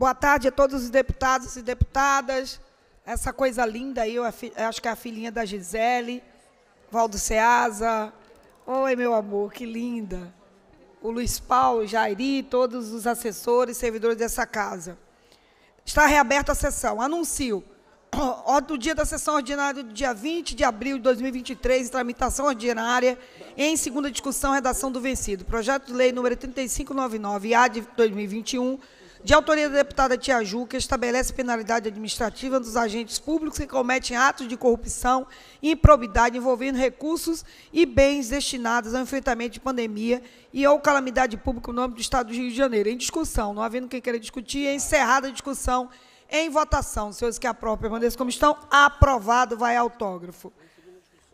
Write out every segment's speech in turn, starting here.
Boa tarde a todos os deputados e deputadas. Essa coisa linda aí, é eu acho que é a filhinha da Gisele, Valdo Ceasa. Oi, meu amor, que linda. O Luiz Paulo, Jairi, todos os assessores, servidores dessa casa. Está reaberta a sessão. Anuncio. Ordem do dia da sessão ordinária do dia 20 de abril de 2023, em tramitação ordinária, em segunda discussão, redação do vencido. Projeto de lei número 3599-A de 2021, de autoria da deputada Tia Ju, que estabelece penalidade administrativa dos agentes públicos que cometem atos de corrupção e improbidade envolvendo recursos e bens destinados ao enfrentamento de pandemia e ou calamidade pública no âmbito do Estado do Rio de Janeiro. Em discussão, não havendo quem queira discutir, é encerrada a discussão em votação. Senhores que aprovam, permaneçam como estão. Aprovado, vai autógrafo.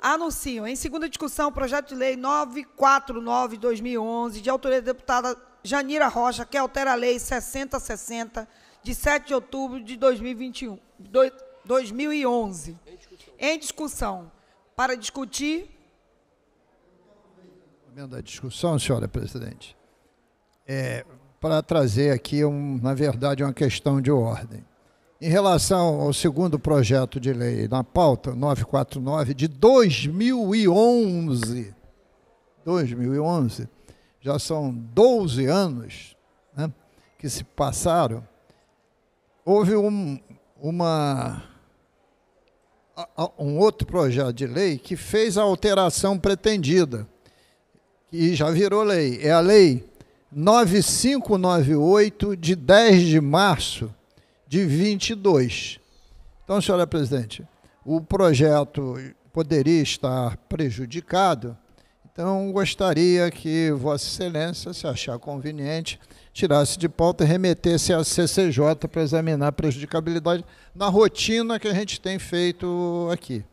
Anuncio, em segunda discussão, o projeto de lei 949-2011, de autoria da deputada Janira Rocha, que altera a Lei 6060, de 7 de outubro de 2021, do, 2011. Em discussão. em discussão. Para discutir. Momento da discussão, senhora presidente. É, para trazer aqui, um, na verdade, uma questão de ordem. Em relação ao segundo projeto de lei na pauta 949 de 2011, 2011, já são 12 anos né, que se passaram, houve um, uma, um outro projeto de lei que fez a alteração pretendida, que já virou lei. É a Lei 9598, de 10 de março de 22. Então, senhora presidente, o projeto poderia estar prejudicado então, gostaria que Vossa Excelência, se achar conveniente, tirasse de pauta e remetesse à CCJ para examinar a prejudicabilidade na rotina que a gente tem feito aqui.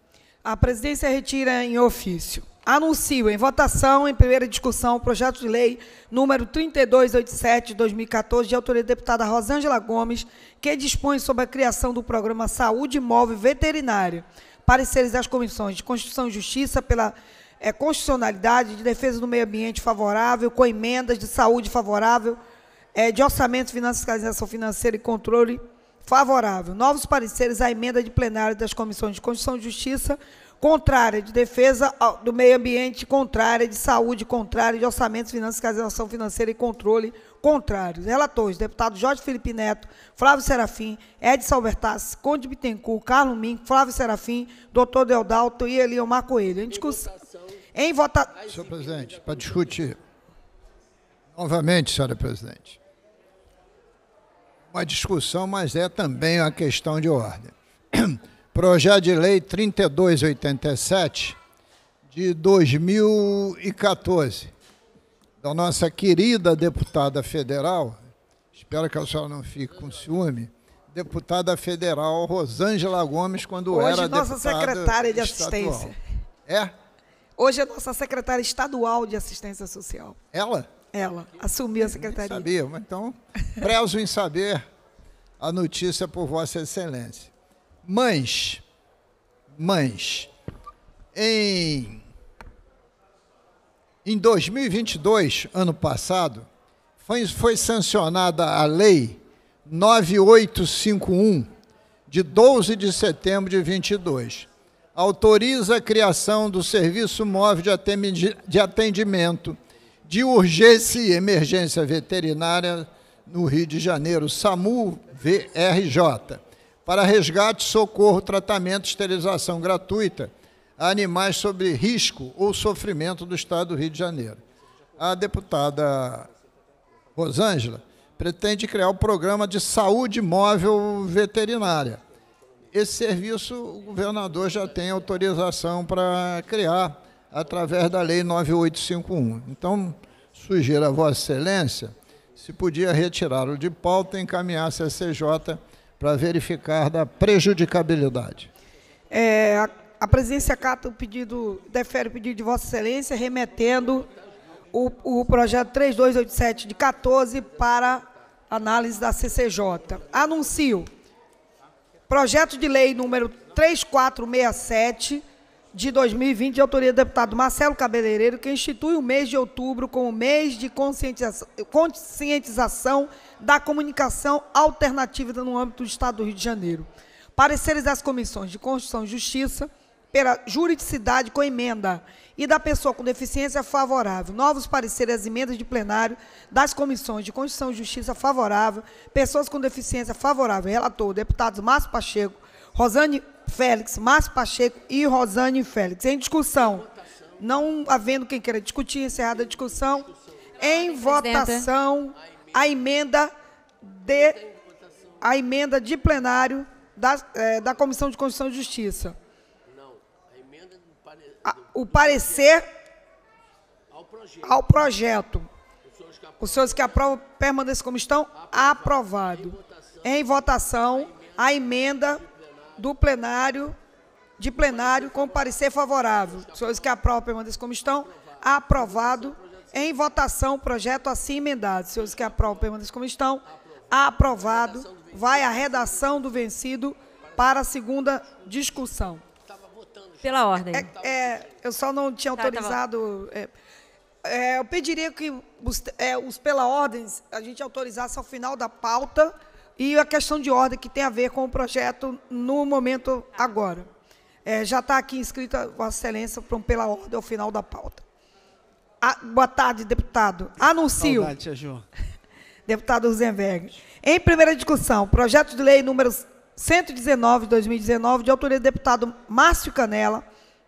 A presidência retira em ofício. Anuncio em votação, em primeira discussão, o projeto de lei número 3287 de 2014, de autoria da deputada Rosângela Gomes, que dispõe sobre a criação do programa Saúde Móvel Veterinária. Pareceres das comissões de Constituição e Justiça pela é, constitucionalidade, de defesa do meio ambiente favorável, com emendas de saúde favorável, é, de orçamento, fiscalização financeira e controle favorável. Novos pareceres à emenda de plenário das comissões de Constituição e Justiça, contrária de defesa do meio ambiente, contrária de saúde, contrária de orçamento, finanças, fiscalização financeira e controle, contrários. Relatores, deputado Jorge Felipe Neto, Flávio Serafim, Edson Albertassi, Conde Bittencourt, Carlos Mink, Flávio Serafim, doutor Deodalto e Eliomar Coelho. Em discussão... Em votação. Senhor presidente, para discutir. Novamente, senhora presidente. Uma discussão, mas é também uma questão de ordem. Projeto de Lei 3287 de 2014, da nossa querida deputada federal, espero que a senhora não fique com ciúme, deputada federal Rosângela Gomes, quando Hoje, era nossa deputada secretária de estadual. assistência. É? Hoje é nossa secretária estadual de assistência social. Ela? Ela, assumiu a secretaria. sabia, mas então prezo em saber a notícia por Vossa Excelência. Mães, mães, em, em 2022, ano passado, foi, foi sancionada a Lei 9851, de 12 de setembro de 22 autoriza a criação do Serviço Móvel de Atendimento de Urgência e Emergência Veterinária no Rio de Janeiro, SAMU-VRJ, para resgate, socorro, tratamento e esterilização gratuita a animais sob risco ou sofrimento do Estado do Rio de Janeiro. A deputada Rosângela pretende criar o um programa de saúde móvel veterinária esse serviço o governador já tem autorização para criar através da Lei 9851. Então, sugiro a Vossa Excelência se podia retirá-lo de pauta e encaminhar a CCJ para verificar da prejudicabilidade. É, a, a presidência cata o pedido, defere o pedido de Vossa Excelência, remetendo o, o projeto 3287 de 14 para análise da CCJ. Anuncio. Projeto de lei número 3467 de 2020, de autoria do deputado Marcelo Cabeleireiro, que institui o mês de outubro como mês de conscientização, conscientização da comunicação alternativa no âmbito do Estado do Rio de Janeiro. Pareceres das comissões de Constituição e Justiça, pela juridicidade com emenda e da pessoa com deficiência favorável. Novos pareceres às emendas de plenário das comissões de Constituição e Justiça favorável, pessoas com deficiência favorável. Relator, deputados Márcio Pacheco, Rosane Félix, Márcio Pacheco e Rosane Félix. Em discussão, não havendo quem queira discutir, encerrada a discussão. Em votação, a emenda de, a emenda de plenário da, é, eh, da Comissão de Constituição e Justiça o parecer ao projeto. Ao projeto. Os senhores que aprovam permaneçam como estão. Aprovado. Aprovado. Em votação, a emenda do plenário, de plenário, com parecer favorável. Os senhores que aprovam permaneçam como estão. Aprovado. Em votação, o projeto assim emendado. Os senhores que aprovam permaneçam como estão. Aprovado. Vai a redação do vencido para a segunda discussão. Pela ordem. É, é, eu só não tinha tá, tá autorizado. Tá é, eu pediria que os, é, os, pela ordens a gente autorizasse ao final da pauta e a questão de ordem que tem a ver com o projeto no momento tá. agora. É, já está aqui inscrita, Vossa Excelência, pela ordem ao final da pauta. Ah, boa tarde, deputado. Anuncio. Boa tarde, Deputado Rosenberg. Em primeira discussão, projeto de lei número 119 de 2019, de autoria do deputado Márcio Canela,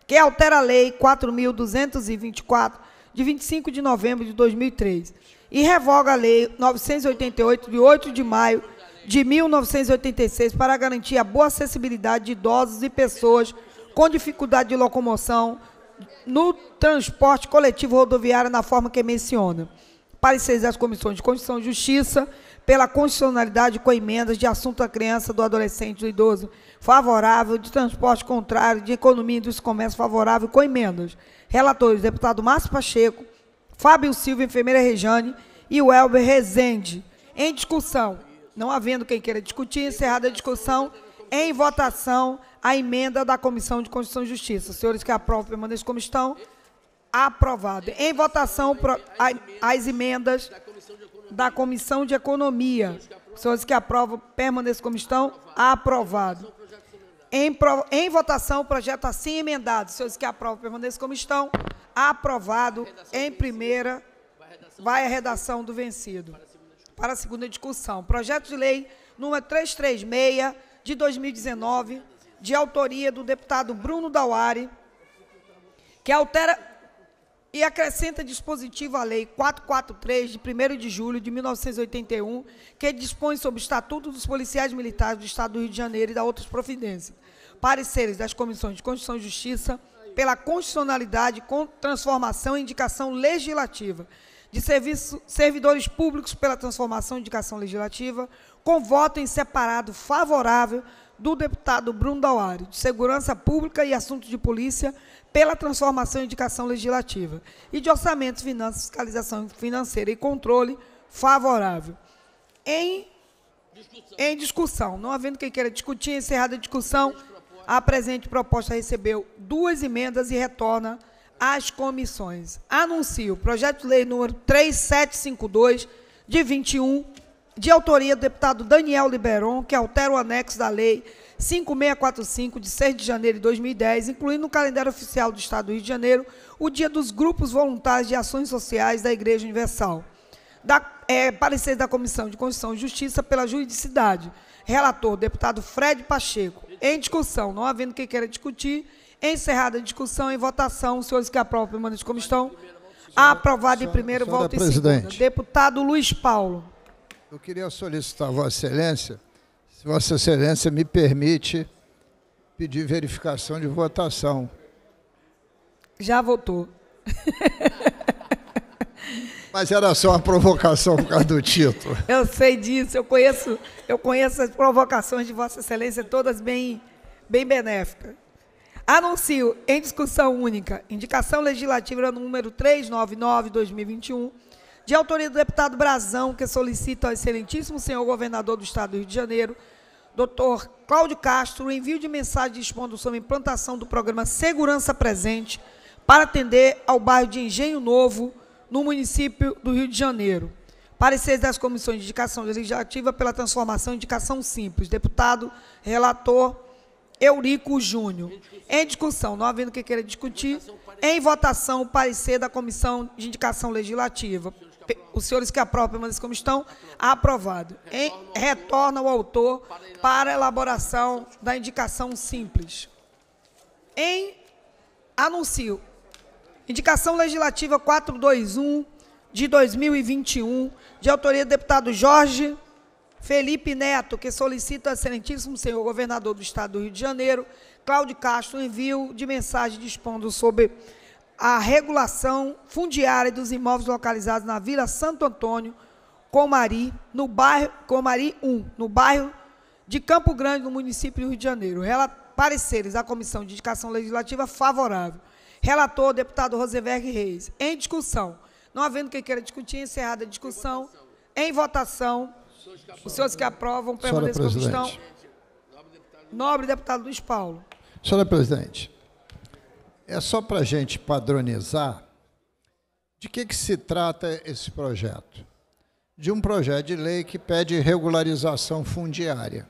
que altera a Lei 4.224, de 25 de novembro de 2003, e revoga a Lei 988, de 8 de maio de 1986, para garantir a boa acessibilidade de idosos e pessoas com dificuldade de locomoção no transporte coletivo rodoviário na forma que menciona. Pareceres das comissões de Constituição e Justiça, pela constitucionalidade com emendas de assunto à criança, do adolescente, do idoso favorável, de transporte contrário, de economia e dos comércio favorável com emendas. Relatores, deputado Márcio Pacheco, Fábio Silva, enfermeira Rejane e o Elber Rezende. Em discussão, não havendo quem queira discutir, encerrada a discussão, em votação, a emenda da Comissão de Constituição e Justiça. Senhores que aprovam, permaneçam como estão. Aprovado. Em votação, as emendas da Comissão de Economia. senhores que aprovam, permaneçam como estão. Aprovado. Em, pro, em votação, o projeto assim emendado. Senhores que aprovam, permaneçam como estão. Aprovado em primeira. Vai a redação do vencido. Para a segunda discussão. Projeto de lei número 336 de 2019, de autoria do deputado Bruno Dauari, que altera e acrescenta dispositivo à Lei 443, de 1 de julho de 1981, que dispõe sobre o Estatuto dos Policiais Militares do Estado do Rio de Janeiro e da outras providências. Pareceres das Comissões de Constituição e Justiça pela constitucionalidade com transformação e indicação legislativa de serviço, servidores públicos pela transformação e indicação legislativa, com voto em separado favorável do deputado Bruno Dauari, de Segurança Pública e Assuntos de Polícia, pela transformação e indicação legislativa e de orçamentos, finanças, fiscalização financeira e controle favorável. Em discussão. em discussão, não havendo quem queira discutir, encerrada a discussão, a presente proposta recebeu duas emendas e retorna às comissões. Anuncio o projeto de lei número 3752 de 21 de autoria do deputado Daniel Liberon, que altera o anexo da lei 5645, de 6 de janeiro de 2010, incluindo no calendário oficial do Estado do Rio de Janeiro o Dia dos Grupos Voluntários de Ações Sociais da Igreja Universal. Da, é, parecer da Comissão de Constituição e Justiça pela Juridicidade. Relator, deputado Fred Pacheco. Em discussão, não havendo quem queira discutir, encerrada a discussão, em votação, os senhores que aprovam permanente como estão. Aprovado em primeiro, voto em segundo. Deputado Luiz Paulo. Eu queria solicitar, Vossa Excelência, se Vossa Excelência me permite pedir verificação de votação. Já votou. Mas era só uma provocação por causa do título. Eu sei disso, eu conheço, eu conheço as provocações de Vossa Excelência, todas bem, bem benéficas. Anuncio em discussão única, indicação legislativa número 399-2021 de autoria do deputado Brazão, que solicita ao excelentíssimo senhor governador do Estado do Rio de Janeiro, doutor Cláudio Castro, o envio de mensagem expondo sobre a implantação do programa Segurança Presente para atender ao bairro de Engenho Novo, no município do Rio de Janeiro. Parecer das comissões de indicação legislativa pela transformação em indicação simples. Deputado relator Eurico Júnior. Em discussão, não havendo que queira discutir, em votação o parecer da comissão de indicação legislativa os senhores que aprovam permaneçam como estão, aprovado. Em, retorna o autor para elaboração da indicação simples. Em anuncio, indicação legislativa 421 de 2021, de autoria do deputado Jorge Felipe Neto, que solicita ao excelentíssimo senhor governador do Estado do Rio de Janeiro, Cláudio Castro, envio de mensagem dispondo sobre a regulação fundiária dos imóveis localizados na Vila Santo Antônio, Comari, no bairro Comari 1, no bairro de Campo Grande, no município do Rio de Janeiro. Rela pareceres à Comissão de Indicação Legislativa favorável. Relator, deputado Rosenberg Reis. Em discussão. Não havendo quem queira discutir, encerrada a discussão. Em votação. Os senhores que aprovam permaneçam como estão. Nobre deputado Luiz Paulo. Senhora presidente, é só para a gente padronizar de que, que se trata esse projeto. De um projeto de lei que pede regularização fundiária.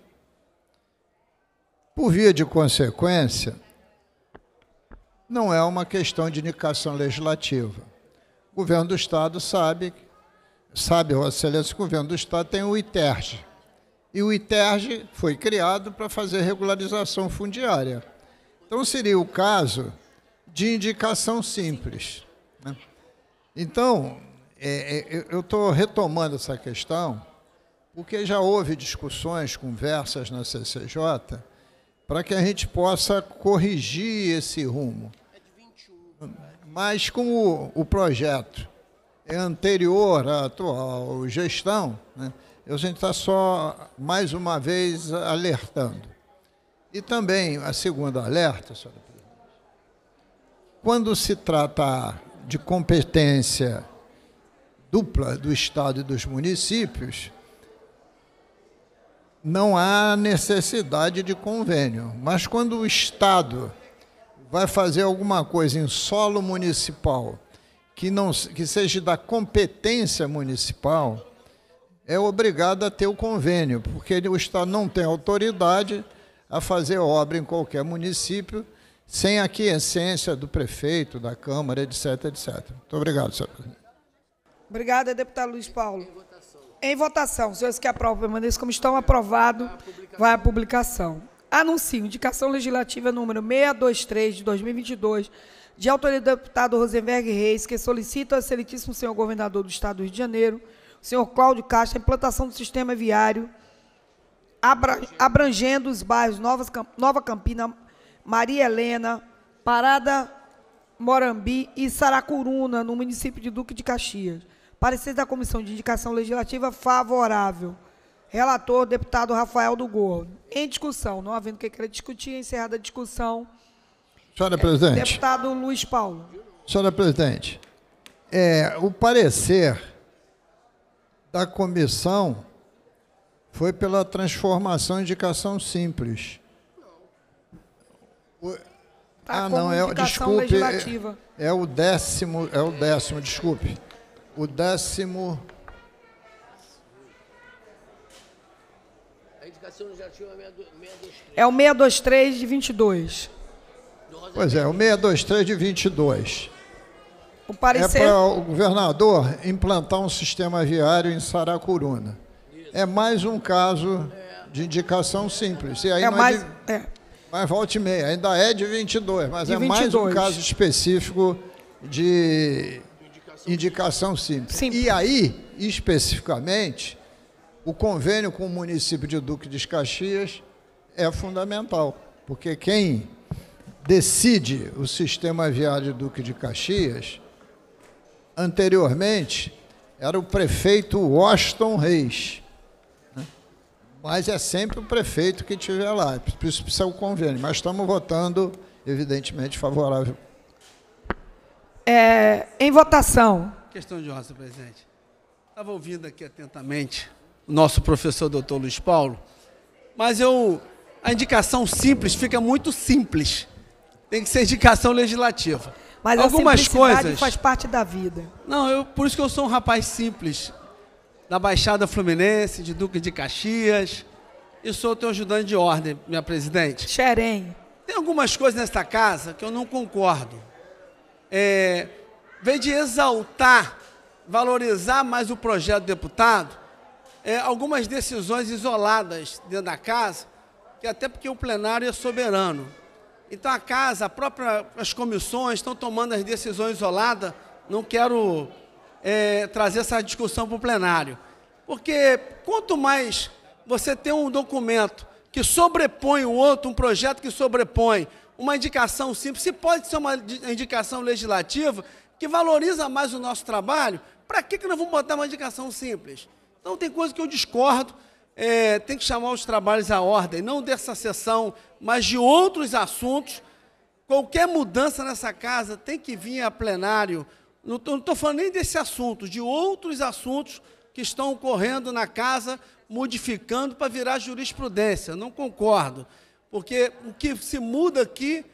Por via de consequência, não é uma questão de indicação legislativa. O governo do Estado sabe, sabe, Vossa Excelência, que o governo do Estado tem o ITERG. E o ITERG foi criado para fazer regularização fundiária. Então seria o caso de indicação simples. Né? Então, é, é eu estou retomando essa questão, porque já houve discussões, conversas na CCJ, para que a gente possa corrigir esse rumo. Mas como o projeto é anterior à atual gestão, né, a gente está só, mais uma vez, alertando. E também a segunda alerta, senhora quando se trata de competência dupla do Estado e dos municípios, não há necessidade de convênio. Mas quando o Estado vai fazer alguma coisa em solo municipal que, não, que seja da competência municipal, é obrigado a ter o convênio, porque o Estado não tem autoridade a fazer obra em qualquer município sem a essência do prefeito, da Câmara, etc, etc. Muito obrigado, senhor presidente. Obrigada, deputado Luiz Paulo. Em votação. Em votação. Os senhores que aprovam permaneçam como estão, aprovado. Vai à publicação. Anuncio indicação legislativa número 623 de 2022, de autoria do deputado Rosenberg Reis, que solicita ao excelentíssimo senhor governador do Estado do Rio de Janeiro, o senhor Cláudio Castro, a implantação do sistema viário abrangendo os bairros Nova Campina, Maria Helena, Parada Morambi e Saracuruna, no município de Duque de Caxias. Parecer da Comissão de Indicação Legislativa favorável. Relator, deputado Rafael do Gordo. Em discussão, não havendo o que queira discutir, encerrada a discussão. Senhora presidente. Deputado Luiz Paulo. Senhora presidente, é, o parecer da comissão foi pela transformação indicação simples. Tá ah, não, é, desculpe, é, é, o décimo, é o décimo, desculpe. O décimo... A indicação legislativa é 623. É o 623 de 22. Pois é, o 623 de 22. O parecer... É para o governador implantar um sistema viário em Saracuruna. Isso. É mais um caso de indicação simples. E aí é mais... É... Mas volta e meia, ainda é de 22, mas de é 22. mais um caso específico de indicação simples. simples. E aí, especificamente, o convênio com o município de Duque de Caxias é fundamental, porque quem decide o sistema viário de Duque de Caxias, anteriormente, era o prefeito Washington Reis. Mas é sempre o prefeito que estiver lá, por isso precisa o convênio. Mas estamos votando, evidentemente, favorável. É, em votação. Questão de ordem, presidente. Estava ouvindo aqui atentamente o nosso professor doutor Luiz Paulo, mas eu, a indicação simples fica muito simples. Tem que ser indicação legislativa. Mas algumas a coisas faz parte da vida. Não, eu, por isso que eu sou um rapaz simples da Baixada Fluminense, de Duque de Caxias, e sou teu ajudante de ordem, minha presidente. Xerém. Tem algumas coisas nesta casa que eu não concordo. É, de exaltar, valorizar mais o projeto do deputado, é, algumas decisões isoladas dentro da casa, que até porque o plenário é soberano. Então a casa, a própria, as comissões estão tomando as decisões isoladas. Não quero é, trazer essa discussão para o plenário. Porque quanto mais você tem um documento que sobrepõe o outro, um projeto que sobrepõe, uma indicação simples, se pode ser uma indicação legislativa que valoriza mais o nosso trabalho, para que, que nós vamos botar uma indicação simples? Então tem coisa que eu discordo, é, tem que chamar os trabalhos à ordem, não dessa sessão, mas de outros assuntos. Qualquer mudança nessa casa tem que vir a plenário, não estou falando nem desse assunto, de outros assuntos que estão ocorrendo na casa, modificando para virar jurisprudência. Não concordo, porque o que se muda aqui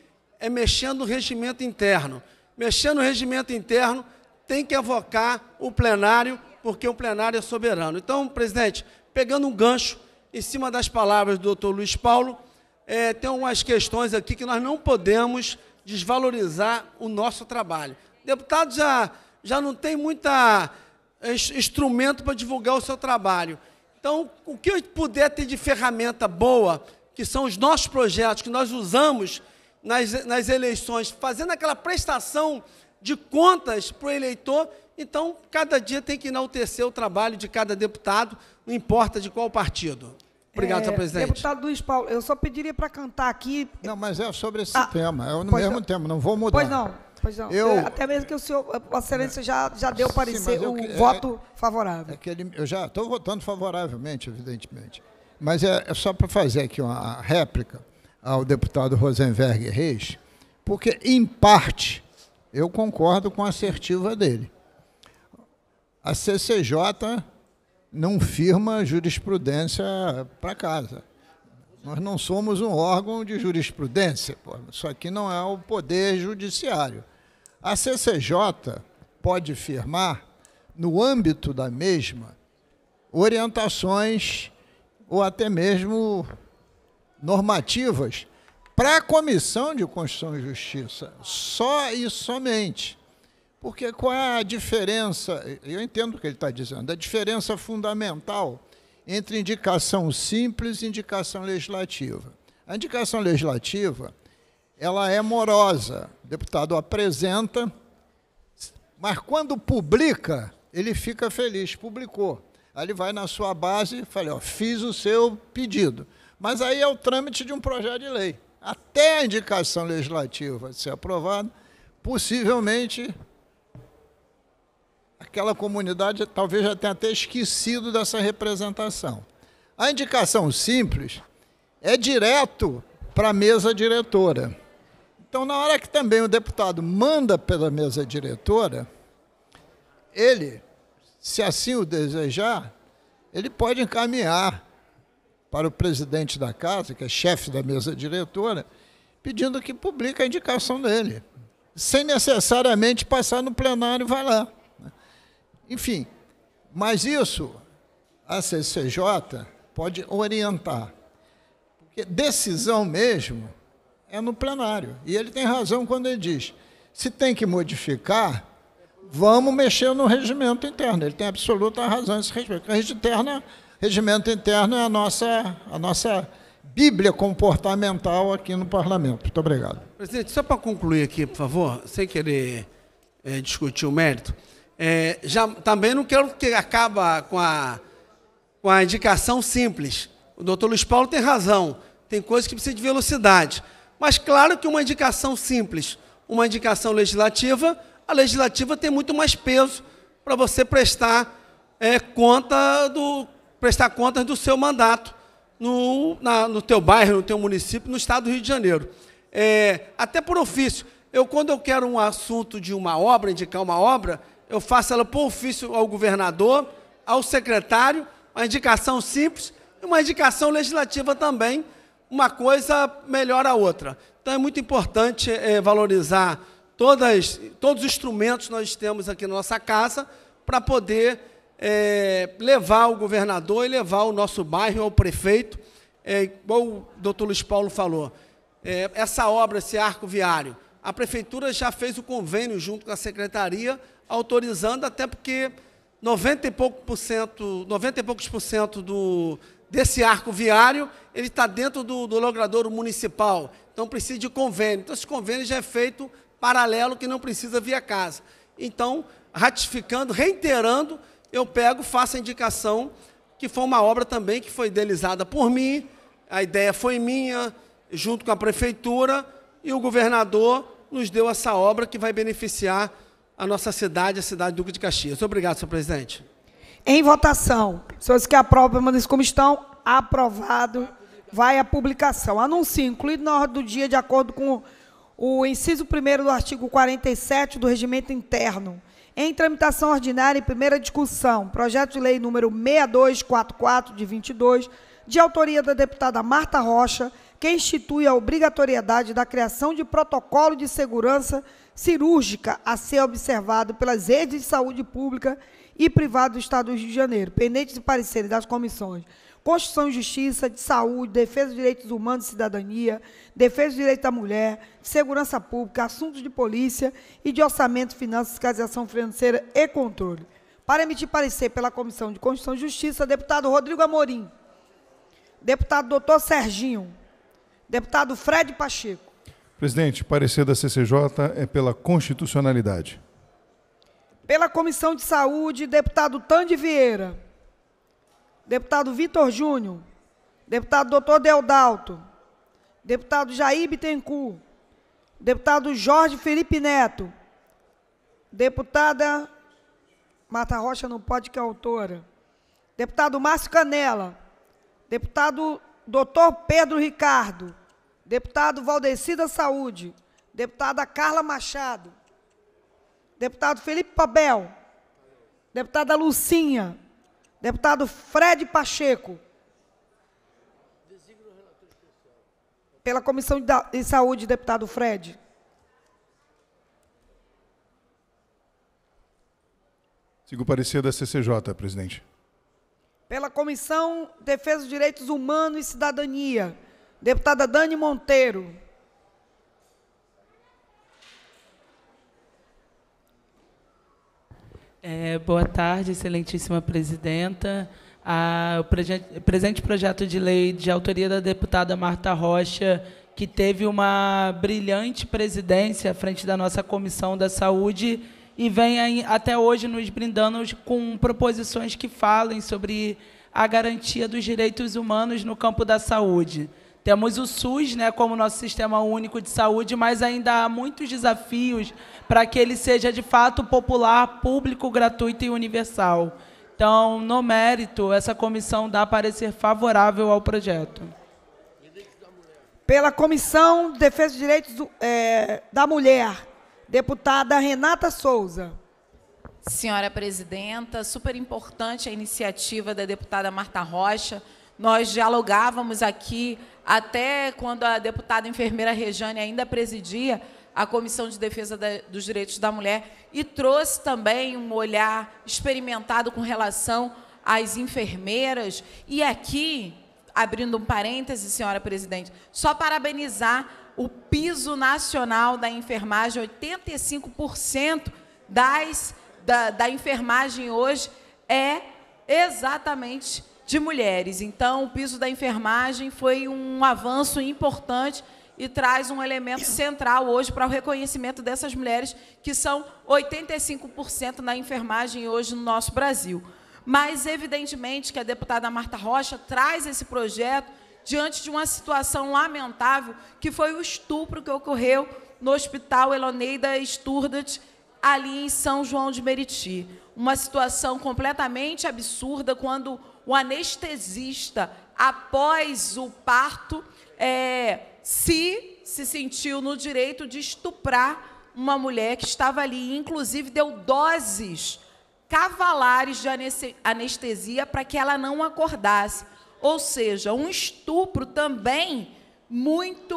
é mexendo no regimento interno. Mexendo no regimento interno, tem que evocar o plenário, porque o plenário é soberano. Então, presidente, pegando um gancho em cima das palavras do doutor Luiz Paulo, é, tem algumas questões aqui que nós não podemos desvalorizar o nosso trabalho deputado já, já não tem muito eh, instrumento para divulgar o seu trabalho. Então, o que eu puder ter de ferramenta boa, que são os nossos projetos, que nós usamos nas, nas eleições, fazendo aquela prestação de contas para o eleitor, então, cada dia tem que enaltecer o trabalho de cada deputado, não importa de qual partido. Obrigado, é, senhor presidente. Deputado Luiz Paulo, eu só pediria para cantar aqui. Não, mas é sobre esse ah, tema, é no mesmo não. tema, não vou mudar. Pois não. Pois não. Eu, é, Até mesmo que o senhor, a excelência já, já deu sim, parecer o é voto é, favorável. É que ele, eu já estou votando favoravelmente, evidentemente. Mas é, é só para fazer aqui uma réplica ao deputado Rosenberg Reis, porque, em parte, eu concordo com a assertiva dele. A CCJ não firma jurisprudência para casa. Nós não somos um órgão de jurisprudência. Pô. Isso aqui não é o poder judiciário. A CCJ pode firmar, no âmbito da mesma, orientações ou até mesmo normativas para a Comissão de Constituição e Justiça, só e somente. Porque qual é a diferença, eu entendo o que ele está dizendo, a diferença fundamental entre indicação simples e indicação legislativa. A indicação legislativa ela é morosa. O deputado apresenta, mas quando publica, ele fica feliz, publicou. Aí ele vai na sua base e fala, ó, fiz o seu pedido. Mas aí é o trâmite de um projeto de lei. Até a indicação legislativa ser aprovada, possivelmente aquela comunidade talvez já tenha até esquecido dessa representação. A indicação simples é direto para a mesa diretora. Então, na hora que também o deputado manda pela mesa diretora, ele, se assim o desejar, ele pode encaminhar para o presidente da casa, que é chefe da mesa diretora, pedindo que publique a indicação dele, sem necessariamente passar no plenário e vai lá. Enfim, mas isso a CCJ pode orientar. Porque decisão mesmo é no plenário. E ele tem razão quando ele diz: se tem que modificar, vamos mexer no regimento interno. Ele tem absoluta razão nesse respeito. O regimento interno, regimento interno é a nossa, a nossa bíblia comportamental aqui no parlamento. Muito obrigado. Presidente, só para concluir aqui, por favor, sem querer é, discutir o mérito, é, já, também não quero que acaba com a, com a indicação simples. O doutor Luiz Paulo tem razão. Tem coisas que precisam de velocidade. Mas claro que uma indicação simples, uma indicação legislativa, a legislativa tem muito mais peso para você prestar é, conta do prestar contas do seu mandato no, na, no teu bairro, no teu município, no estado do Rio de Janeiro. É, até por ofício. Eu, quando eu quero um assunto de uma obra, indicar uma obra, eu faço ela por ofício ao governador, ao secretário, uma indicação simples e uma indicação legislativa também, uma coisa melhora a outra. Então é muito importante é, valorizar todas, todos os instrumentos que nós temos aqui na nossa casa para poder é, levar o governador e levar o nosso bairro ao prefeito, é, igual o doutor Luiz Paulo falou, é, essa obra, esse arco viário, a prefeitura já fez o convênio junto com a secretaria, autorizando, até porque 90 e pouco por cento, 90 e poucos por cento do, desse arco viário, ele está dentro do, do logradouro municipal. Então precisa de convênio. Então esse convênio já é feito paralelo que não precisa via casa. Então, ratificando, reiterando, eu pego, faço a indicação que foi uma obra também que foi idealizada por mim, a ideia foi minha, junto com a prefeitura, e o governador nos deu essa obra que vai beneficiar a nossa cidade, a cidade do Duque de Caxias. Obrigado, senhor presidente. Em votação. Pessoas que aprovam, permaneçam como estão. Aprovado. Vai à publicação. Anúncio incluído na ordem do dia de acordo com o inciso 1 do artigo 47 do Regimento Interno. Em tramitação ordinária e primeira discussão, projeto de lei número 6244 de 22, de autoria da deputada Marta Rocha, que institui a obrigatoriedade da criação de protocolo de segurança cirúrgica a ser observado pelas redes de saúde pública e privado do Estado do Rio de Janeiro, pendentes de pareceres das comissões Constituição e Justiça, de Saúde, Defesa dos Direitos Humanos e Cidadania, Defesa dos Direitos da Mulher, Segurança Pública, Assuntos de Polícia e de Orçamento, Finanças, Fiscalização Financeira e Controle. Para emitir parecer pela Comissão de Constituição e Justiça, deputado Rodrigo Amorim, deputado doutor Serginho, deputado Fred Pacheco. Presidente, parecer da CCJ é pela constitucionalidade. Pela Comissão de Saúde, deputado Tande Vieira, deputado Vitor Júnior, deputado doutor Deodalto, deputado Jair Bittencourt, deputado Jorge Felipe Neto, deputada Mata Rocha não pode que é autora, deputado Márcio Canela, deputado doutor Pedro Ricardo, deputado Valdecida Saúde, deputada Carla Machado, deputado Felipe Pabel, deputada Lucinha, deputado Fred Pacheco, pela Comissão de Saúde, deputado Fred. Sigo o parecer da CCJ, presidente. Pela Comissão de Defesa dos Direitos Humanos e Cidadania, deputada Dani Monteiro. É, boa tarde, excelentíssima presidenta. A, o presente projeto de lei de autoria da deputada Marta Rocha, que teve uma brilhante presidência à frente da nossa Comissão da Saúde e vem até hoje nos brindando com proposições que falem sobre a garantia dos direitos humanos no campo da saúde. Temos o SUS, né, como nosso sistema único de saúde, mas ainda há muitos desafios para que ele seja de fato popular, público, gratuito e universal. Então, no mérito, essa comissão dá parecer favorável ao projeto. Pela Comissão de Defesa dos Direitos é, da Mulher, deputada Renata Souza. Senhora presidenta, super importante a iniciativa da deputada Marta Rocha nós dialogávamos aqui até quando a deputada enfermeira Rejane ainda presidia a Comissão de Defesa dos Direitos da Mulher e trouxe também um olhar experimentado com relação às enfermeiras. E aqui, abrindo um parêntese, senhora presidente, só parabenizar o piso nacional da enfermagem, 85% das, da, da enfermagem hoje é exatamente de mulheres. Então, o piso da enfermagem foi um avanço importante e traz um elemento central hoje para o reconhecimento dessas mulheres, que são 85% na enfermagem hoje no nosso Brasil. Mas, evidentemente, que a deputada Marta Rocha traz esse projeto diante de uma situação lamentável, que foi o estupro que ocorreu no Hospital Eloneida Sturdat, ali em São João de Meriti. Uma situação completamente absurda, quando o anestesista, após o parto, é, se se sentiu no direito de estuprar uma mulher que estava ali, inclusive deu doses cavalares de anestesia para que ela não acordasse. Ou seja, um estupro também muito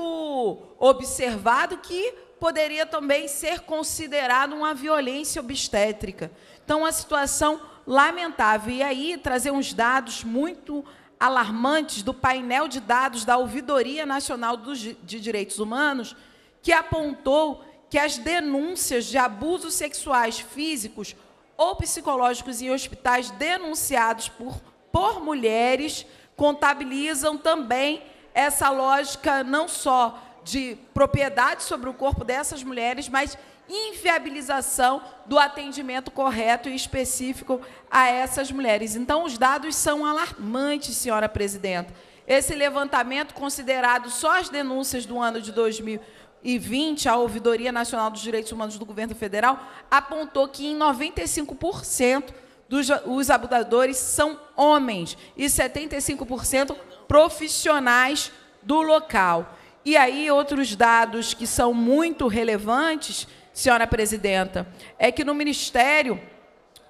observado que poderia também ser considerado uma violência obstétrica. Então, uma situação lamentável. E aí, trazer uns dados muito alarmantes do painel de dados da Ouvidoria Nacional de Direitos Humanos, que apontou que as denúncias de abusos sexuais físicos ou psicológicos em hospitais denunciados por, por mulheres contabilizam também essa lógica não só de propriedade sobre o corpo dessas mulheres, mas inviabilização do atendimento correto e específico a essas mulheres. Então, os dados são alarmantes, senhora presidenta. Esse levantamento, considerado só as denúncias do ano de 2020, a Ouvidoria Nacional dos Direitos Humanos do Governo Federal apontou que em 95% dos abusadores são homens e 75% profissionais do local. E aí, outros dados que são muito relevantes senhora presidenta, é que no Ministério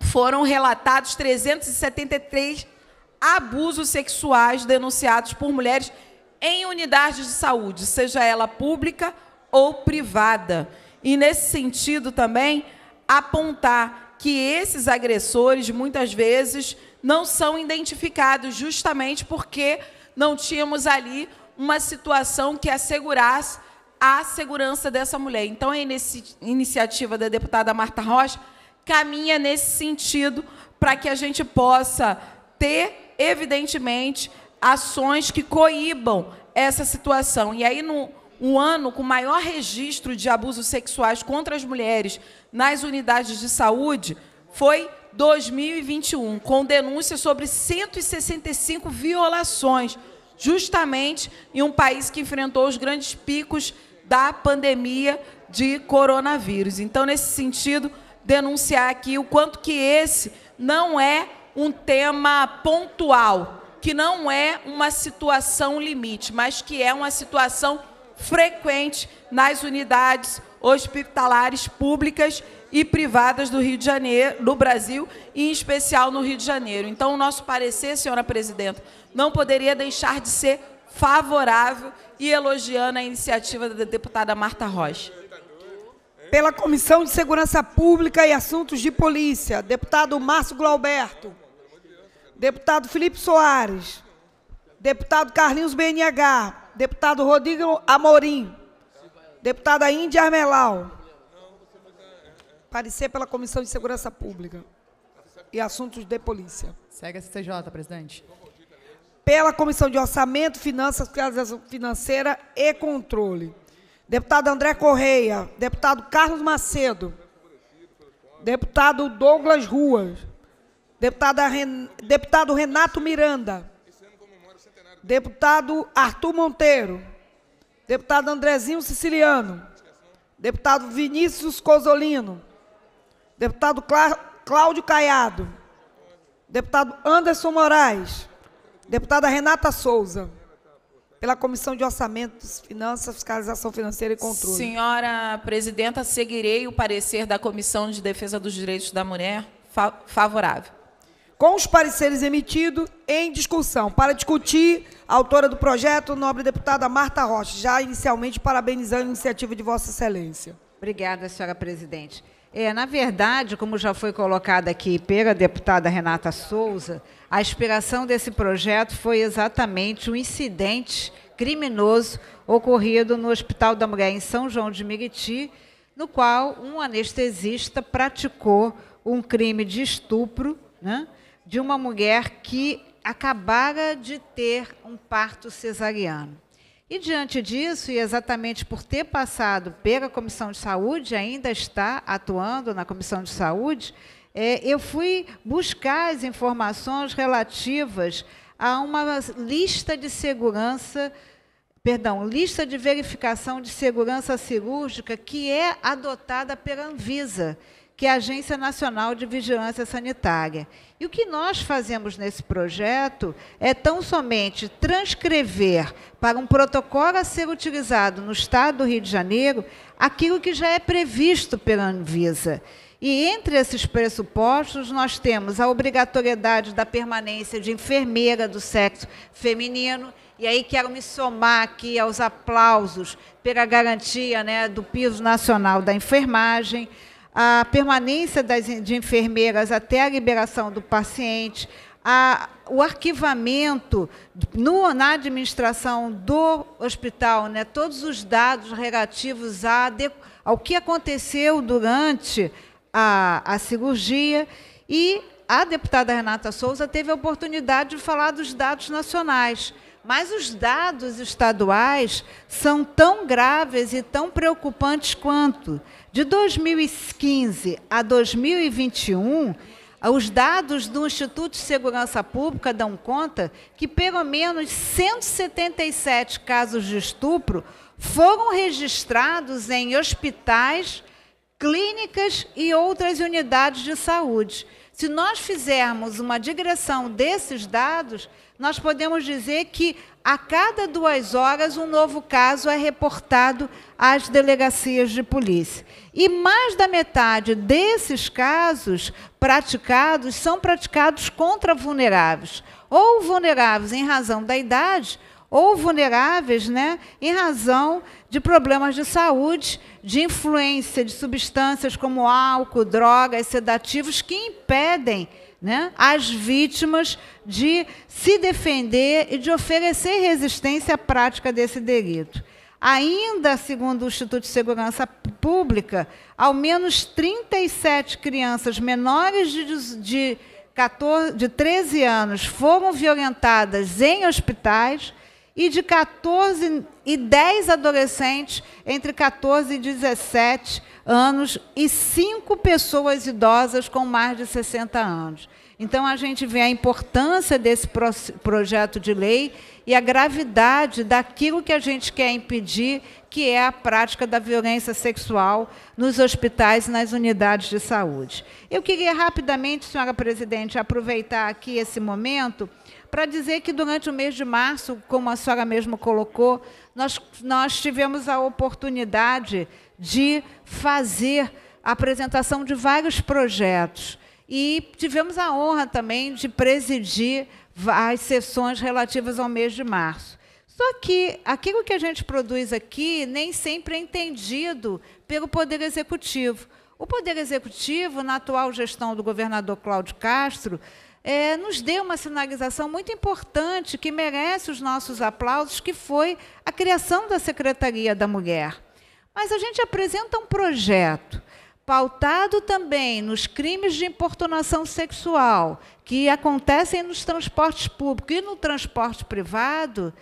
foram relatados 373 abusos sexuais denunciados por mulheres em unidades de saúde, seja ela pública ou privada. E nesse sentido também apontar que esses agressores muitas vezes não são identificados justamente porque não tínhamos ali uma situação que assegurasse a segurança dessa mulher. Então, a iniciativa da deputada Marta Rocha caminha nesse sentido para que a gente possa ter, evidentemente, ações que coíbam essa situação. E aí, no, um ano com maior registro de abusos sexuais contra as mulheres nas unidades de saúde foi 2021, com denúncia sobre 165 violações, justamente em um país que enfrentou os grandes picos da pandemia de coronavírus. Então, nesse sentido, denunciar aqui o quanto que esse não é um tema pontual, que não é uma situação limite, mas que é uma situação frequente nas unidades hospitalares públicas e privadas do Rio de Janeiro, do Brasil, e em especial no Rio de Janeiro. Então, o nosso parecer, senhora presidenta, não poderia deixar de ser favorável e elogiando a iniciativa da deputada Marta Rocha. Pela Comissão de Segurança Pública e Assuntos de Polícia, deputado Márcio Glauberto. Deputado Felipe Soares. Deputado Carlinhos BNH. Deputado Rodrigo Amorim. Deputada Índia Armelau. Parecer pela Comissão de Segurança Pública e Assuntos de Polícia. Segue a CCJ, presidente pela Comissão de Orçamento, Finanças, Fiscalização Financeira e Controle. Deputado André Correia, deputado Carlos Macedo, deputado Douglas Ruas, Ren... deputado Renato Miranda, deputado Arthur Monteiro, deputado Andrezinho Siciliano, deputado Vinícius Cosolino, deputado Cláudio Caiado, deputado Anderson Moraes, Deputada Renata Souza, pela Comissão de Orçamentos, Finanças, Fiscalização Financeira e Controle. Senhora presidenta, seguirei o parecer da Comissão de Defesa dos Direitos da Mulher favorável. Com os pareceres emitidos, em discussão. Para discutir, a autora do projeto, nobre deputada Marta Rocha, já inicialmente parabenizando a iniciativa de Vossa Excelência. Obrigada, senhora presidente. É, na verdade, como já foi colocado aqui pela deputada Renata Souza, a inspiração desse projeto foi exatamente um incidente criminoso ocorrido no Hospital da Mulher em São João de Meriti, no qual um anestesista praticou um crime de estupro né, de uma mulher que acabara de ter um parto cesariano. E diante disso, e exatamente por ter passado pela Comissão de Saúde, ainda está atuando na Comissão de Saúde, é, eu fui buscar as informações relativas a uma lista de segurança, perdão, lista de verificação de segurança cirúrgica que é adotada pela Anvisa que é a Agência Nacional de Vigilância Sanitária. E o que nós fazemos nesse projeto é tão somente transcrever para um protocolo a ser utilizado no Estado do Rio de Janeiro aquilo que já é previsto pela Anvisa. E entre esses pressupostos, nós temos a obrigatoriedade da permanência de enfermeira do sexo feminino. E aí quero me somar aqui aos aplausos pela garantia né, do piso nacional da enfermagem a permanência das, de enfermeiras até a liberação do paciente, a, o arquivamento no, na administração do hospital, né, todos os dados relativos a, ao que aconteceu durante a, a cirurgia. E a deputada Renata Souza teve a oportunidade de falar dos dados nacionais. Mas os dados estaduais são tão graves e tão preocupantes quanto. De 2015 a 2021, os dados do Instituto de Segurança Pública dão conta que pelo menos 177 casos de estupro foram registrados em hospitais, clínicas e outras unidades de saúde. Se nós fizermos uma digressão desses dados, nós podemos dizer que a cada duas horas um novo caso é reportado às delegacias de polícia. E mais da metade desses casos praticados são praticados contra vulneráveis, ou vulneráveis em razão da idade, ou vulneráveis né, em razão de problemas de saúde, de influência de substâncias como álcool, drogas, sedativos, que impedem né, as vítimas de se defender e de oferecer resistência à prática desse delito. Ainda, segundo o Instituto de Segurança Pública, ao menos 37 crianças menores de, de, 14, de 13 anos foram violentadas em hospitais e de 14 e 10 adolescentes entre 14 e 17 anos e 5 pessoas idosas com mais de 60 anos. Então a gente vê a importância desse projeto de lei e a gravidade daquilo que a gente quer impedir, que é a prática da violência sexual nos hospitais e nas unidades de saúde. Eu queria rapidamente, senhora presidente, aproveitar aqui esse momento para dizer que durante o mês de março, como a senhora mesmo colocou, nós, nós tivemos a oportunidade de fazer a apresentação de vários projetos. E tivemos a honra também de presidir as sessões relativas ao mês de março. Só que aquilo que a gente produz aqui nem sempre é entendido pelo Poder Executivo. O Poder Executivo, na atual gestão do governador Cláudio Castro, é, nos deu uma sinalização muito importante que merece os nossos aplausos, que foi a criação da Secretaria da Mulher. Mas a gente apresenta um projeto pautado também nos crimes de importunação sexual que acontecem nos transportes públicos e no transporte privado,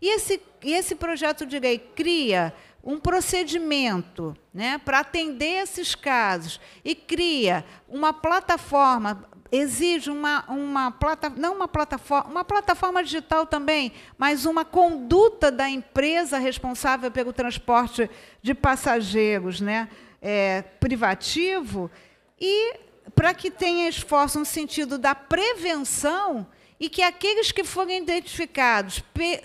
e esse, e esse projeto de lei cria um procedimento né, para atender esses casos e cria uma plataforma exige uma, uma plataforma, não uma plataforma, uma plataforma digital também, mas uma conduta da empresa responsável pelo transporte de passageiros né, é, privativo, e para que tenha esforço no sentido da prevenção e que aqueles que forem identificados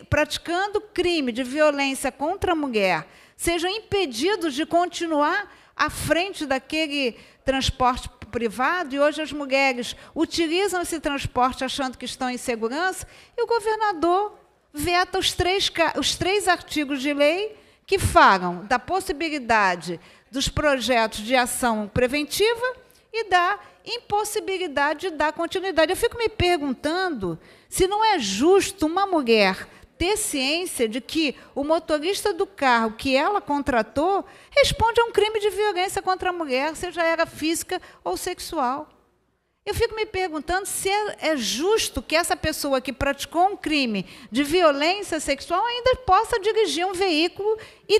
praticando crime de violência contra a mulher sejam impedidos de continuar à frente daquele transporte privado e hoje as mulheres utilizam esse transporte achando que estão em segurança e o governador veta os três, os três artigos de lei que falam da possibilidade dos projetos de ação preventiva e da impossibilidade de dar continuidade. Eu fico me perguntando se não é justo uma mulher ter ciência de que o motorista do carro que ela contratou responde a um crime de violência contra a mulher, seja ela física ou sexual. Eu fico me perguntando se é, é justo que essa pessoa que praticou um crime de violência sexual ainda possa dirigir um veículo e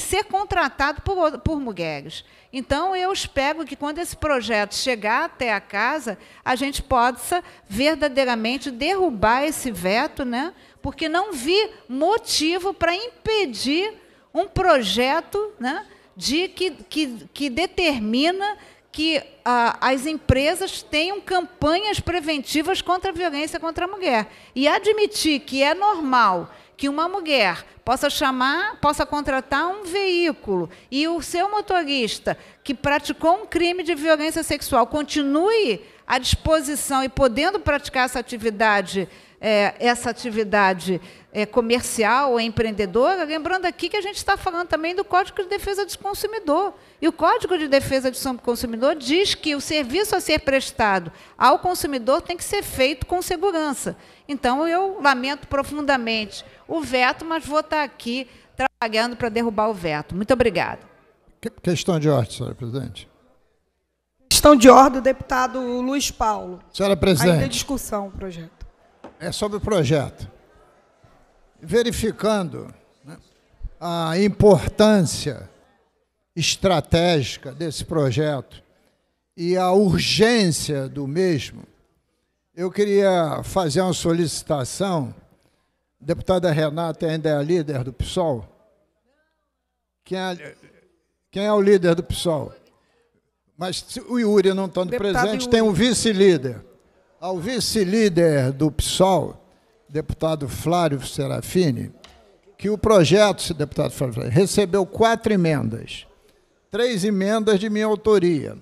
ser contratado por, por mulheres. Então, eu espero que, quando esse projeto chegar até a casa, a gente possa verdadeiramente derrubar esse veto, né? porque não vi motivo para impedir um projeto né, de que, que, que determina que ah, as empresas tenham campanhas preventivas contra a violência contra a mulher. E admitir que é normal que uma mulher possa chamar, possa contratar um veículo e o seu motorista que praticou um crime de violência sexual continue à disposição e podendo praticar essa atividade é, essa atividade é, comercial, empreendedora, lembrando aqui que a gente está falando também do Código de Defesa do Consumidor. E o Código de Defesa do Consumidor diz que o serviço a ser prestado ao consumidor tem que ser feito com segurança. Então, eu lamento profundamente o veto, mas vou estar aqui trabalhando para derrubar o veto. Muito obrigada. questão de ordem, senhora presidente. Questão de ordem do deputado Luiz Paulo. Senhora presidente. Ainda discussão o projeto é sobre o projeto. Verificando né, a importância estratégica desse projeto e a urgência do mesmo, eu queria fazer uma solicitação. deputada Renata ainda é a líder do PSOL. Quem é, quem é o líder do PSOL? Mas o Yuri não estando Deputado presente, Yuri. tem um vice-líder ao vice-líder do PSOL, deputado Flávio Serafini, que o projeto, deputado Flávio, recebeu quatro emendas, três emendas de minha autoria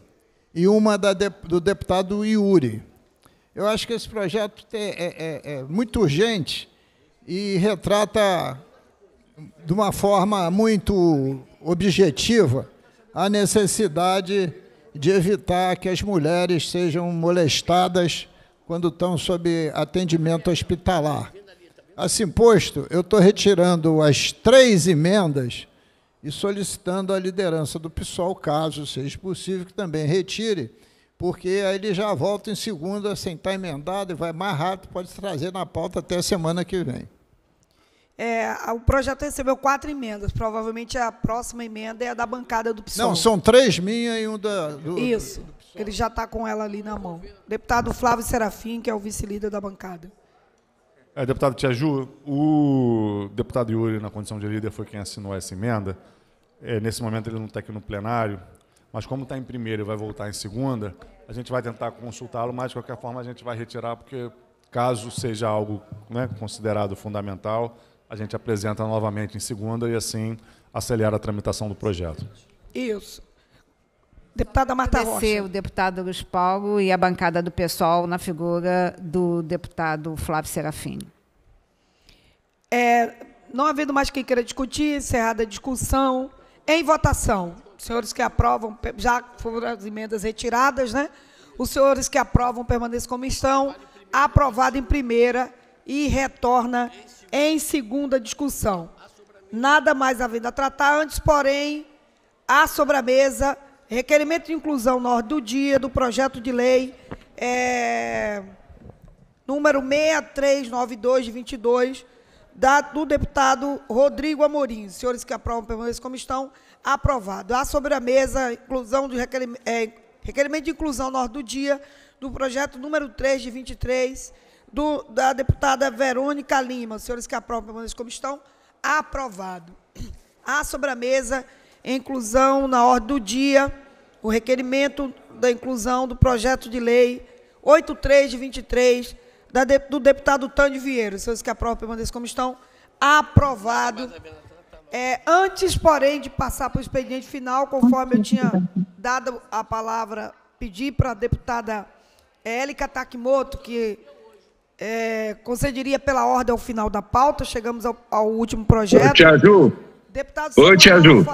e uma da, do deputado Iuri. Eu acho que esse projeto é, é, é, é muito urgente e retrata de uma forma muito objetiva a necessidade de evitar que as mulheres sejam molestadas quando estão sob atendimento hospitalar. Assim posto, eu estou retirando as três emendas e solicitando a liderança do PSOL, caso seja possível, que também retire, porque aí ele já volta em segunda, sem estar tá emendado, e vai mais rápido, pode trazer na pauta até a semana que vem. É, o projeto recebeu quatro emendas. Provavelmente a próxima emenda é a da bancada do PSOL. Não, são três minhas e um da, do, Isso. Do ele já está com ela ali na mão. Deputado Flávio Serafim, que é o vice-líder da bancada. É, deputado Tiaju, o deputado Yuri, na condição de líder, foi quem assinou essa emenda. É, nesse momento ele não está aqui no plenário, mas como está em primeiro e vai voltar em segunda, a gente vai tentar consultá-lo, mas de qualquer forma a gente vai retirar, porque caso seja algo né, considerado fundamental, a gente apresenta novamente em segunda e assim acelera a tramitação do projeto. Isso. Deputada Marta Rocha. o deputado Luiz Paulo e a bancada do PSOL na figura do deputado Flávio Serafini. É, não havendo mais quem queira discutir, encerrada a discussão. Em votação, os senhores que aprovam, já foram as emendas retiradas, né? Os senhores que aprovam permaneçam como estão. Aprovado em primeira e retorna em segunda discussão. Nada mais havendo a tratar antes, porém, há sobre a mesa requerimento de inclusão na ordem do dia do projeto de lei é, número 6392 de 22, da, do deputado Rodrigo Amorim. senhores que aprovam, permaneçam como estão. Aprovado. Há sobre a mesa inclusão de é, requerimento de inclusão na ordem do dia do projeto número 3 de 23, do, da deputada Verônica Lima. senhores que aprovam, permaneçam como estão. Aprovado. Há sobre a mesa inclusão na ordem do dia, o requerimento da inclusão do projeto de lei 83 de 23 da, do deputado Tânio Vieira. Seus que aprovam permaneçam como estão. Aprovado. É, antes, porém, de passar para o expediente final, conforme eu tinha dado a palavra, pedi para a deputada Élica Takimoto, que é, concederia pela ordem ao final da pauta, chegamos ao, ao último projeto. Tia Ju, Deputado Oi, Tia Ju.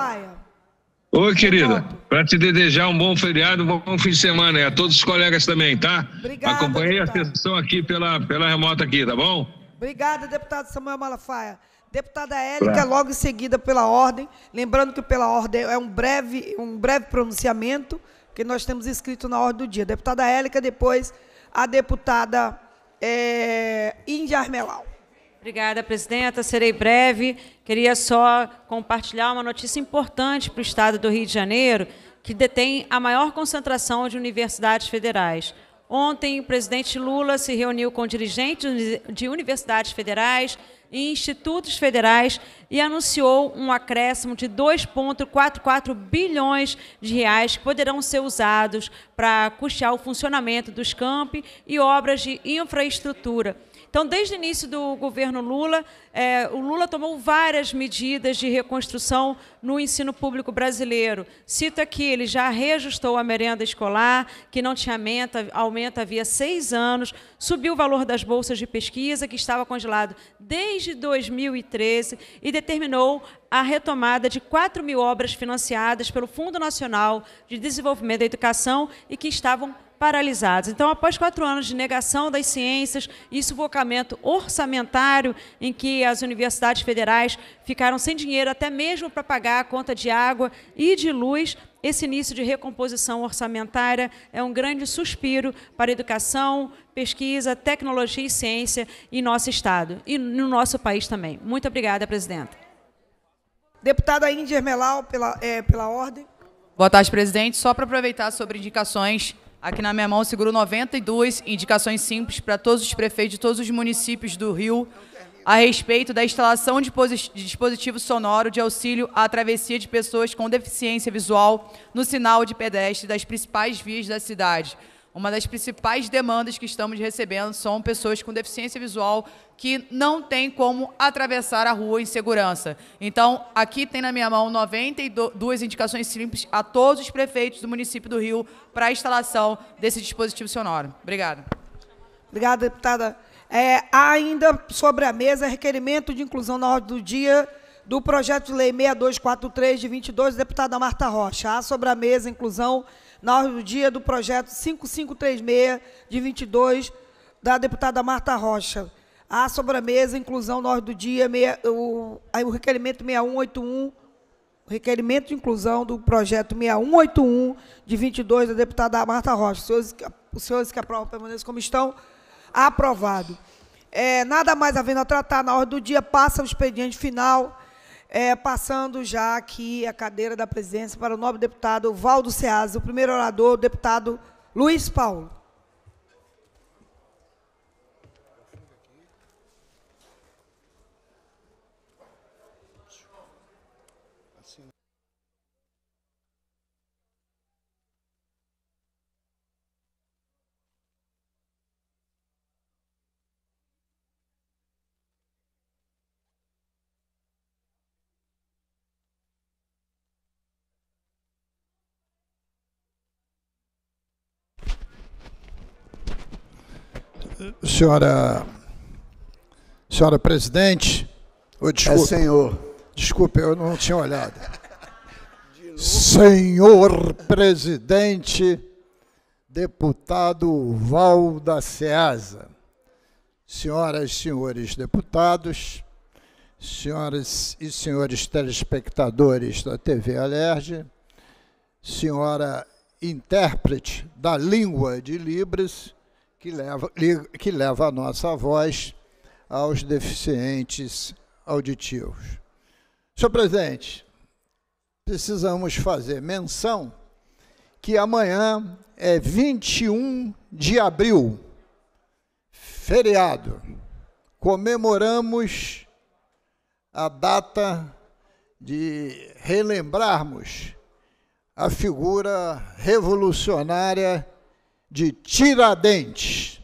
Oi, querida. Para te desejar um bom feriado, um bom fim de semana. E a todos os colegas também, tá? Obrigada. Acompanhei deputado. a sessão aqui pela, pela remota aqui, tá bom? Obrigada, deputado Samuel Malafaia. Deputada Érica, claro. logo em seguida pela ordem. Lembrando que pela ordem é um breve, um breve pronunciamento que nós temos escrito na ordem do dia. Deputada Érica, depois a deputada é, Índia Armelau. Obrigada, presidenta. Serei breve. Queria só compartilhar uma notícia importante para o Estado do Rio de Janeiro, que detém a maior concentração de universidades federais. Ontem, o presidente Lula se reuniu com dirigentes de universidades federais e institutos federais e anunciou um acréscimo de 2,44 bilhões de reais que poderão ser usados para custear o funcionamento dos campi e obras de infraestrutura então, desde o início do governo Lula, é, o Lula tomou várias medidas de reconstrução no ensino público brasileiro. Cito aqui, ele já reajustou a merenda escolar, que não tinha aumenta, aumenta havia seis anos, subiu o valor das bolsas de pesquisa, que estava congelado desde 2013, e determinou a retomada de 4 mil obras financiadas pelo Fundo Nacional de Desenvolvimento da Educação e que estavam paralisados. Então, após quatro anos de negação das ciências e sufocamento orçamentário, em que as universidades federais ficaram sem dinheiro até mesmo para pagar a conta de água e de luz, esse início de recomposição orçamentária é um grande suspiro para educação, pesquisa, tecnologia e ciência em nosso Estado e no nosso país também. Muito obrigada, presidenta. Deputada Índia Melau, pela, é, pela ordem. Boa tarde, presidente. Só para aproveitar sobre indicações Aqui na minha mão seguro 92 indicações simples para todos os prefeitos de todos os municípios do Rio a respeito da instalação de dispositivo sonoro de auxílio à travessia de pessoas com deficiência visual no sinal de pedestre das principais vias da cidade. Uma das principais demandas que estamos recebendo são pessoas com deficiência visual que não têm como atravessar a rua em segurança. Então, aqui tem na minha mão 92 indicações simples a todos os prefeitos do município do Rio para a instalação desse dispositivo sonoro. Obrigada. Obrigada, deputada. É, ainda sobre a mesa, requerimento de inclusão na ordem do dia do projeto de lei 6243 de 22, deputada Marta Rocha. Há sobre a mesa inclusão no dia do projeto 5536 de 22 da deputada Marta Rocha. A sobremesa, inclusão na hora do dia, meia, o, o requerimento 6181, requerimento de inclusão do projeto 6181 de 22 da deputada Marta Rocha. Os senhores, os senhores que aprovam permaneçam como estão. Aprovado. É, nada mais havendo a tratar na hora do dia, passa o expediente final é, passando já aqui a cadeira da presidência para o nobre deputado Valdo Ceasa, o primeiro orador, o deputado Luiz Paulo. senhora, senhora presidente, oh, desculpe, é senhor. Desculpe, eu não tinha olhado. Senhor presidente, deputado Val da Ceasa, senhoras e senhores deputados, senhoras e senhores telespectadores da TV Alerj, senhora intérprete da língua de Libras, que leva, que leva a nossa voz aos deficientes auditivos. Senhor presidente, precisamos fazer menção que amanhã é 21 de abril, feriado. Comemoramos a data de relembrarmos a figura revolucionária de Tiradentes,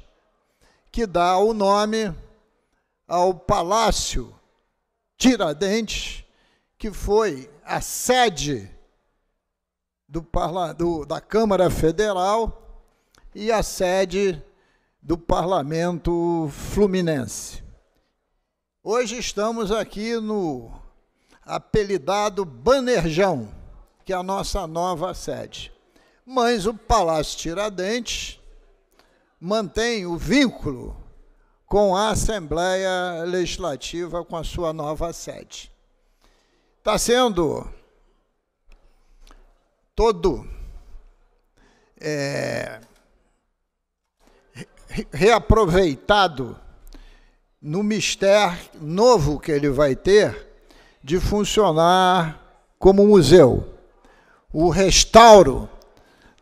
que dá o nome ao Palácio Tiradentes, que foi a sede do, do, da Câmara Federal e a sede do Parlamento Fluminense. Hoje estamos aqui no apelidado Banerjão, que é a nossa nova sede mas o Palácio Tiradentes mantém o vínculo com a Assembleia Legislativa, com a sua nova sede. Está sendo todo é, reaproveitado no mistério novo que ele vai ter de funcionar como museu. O restauro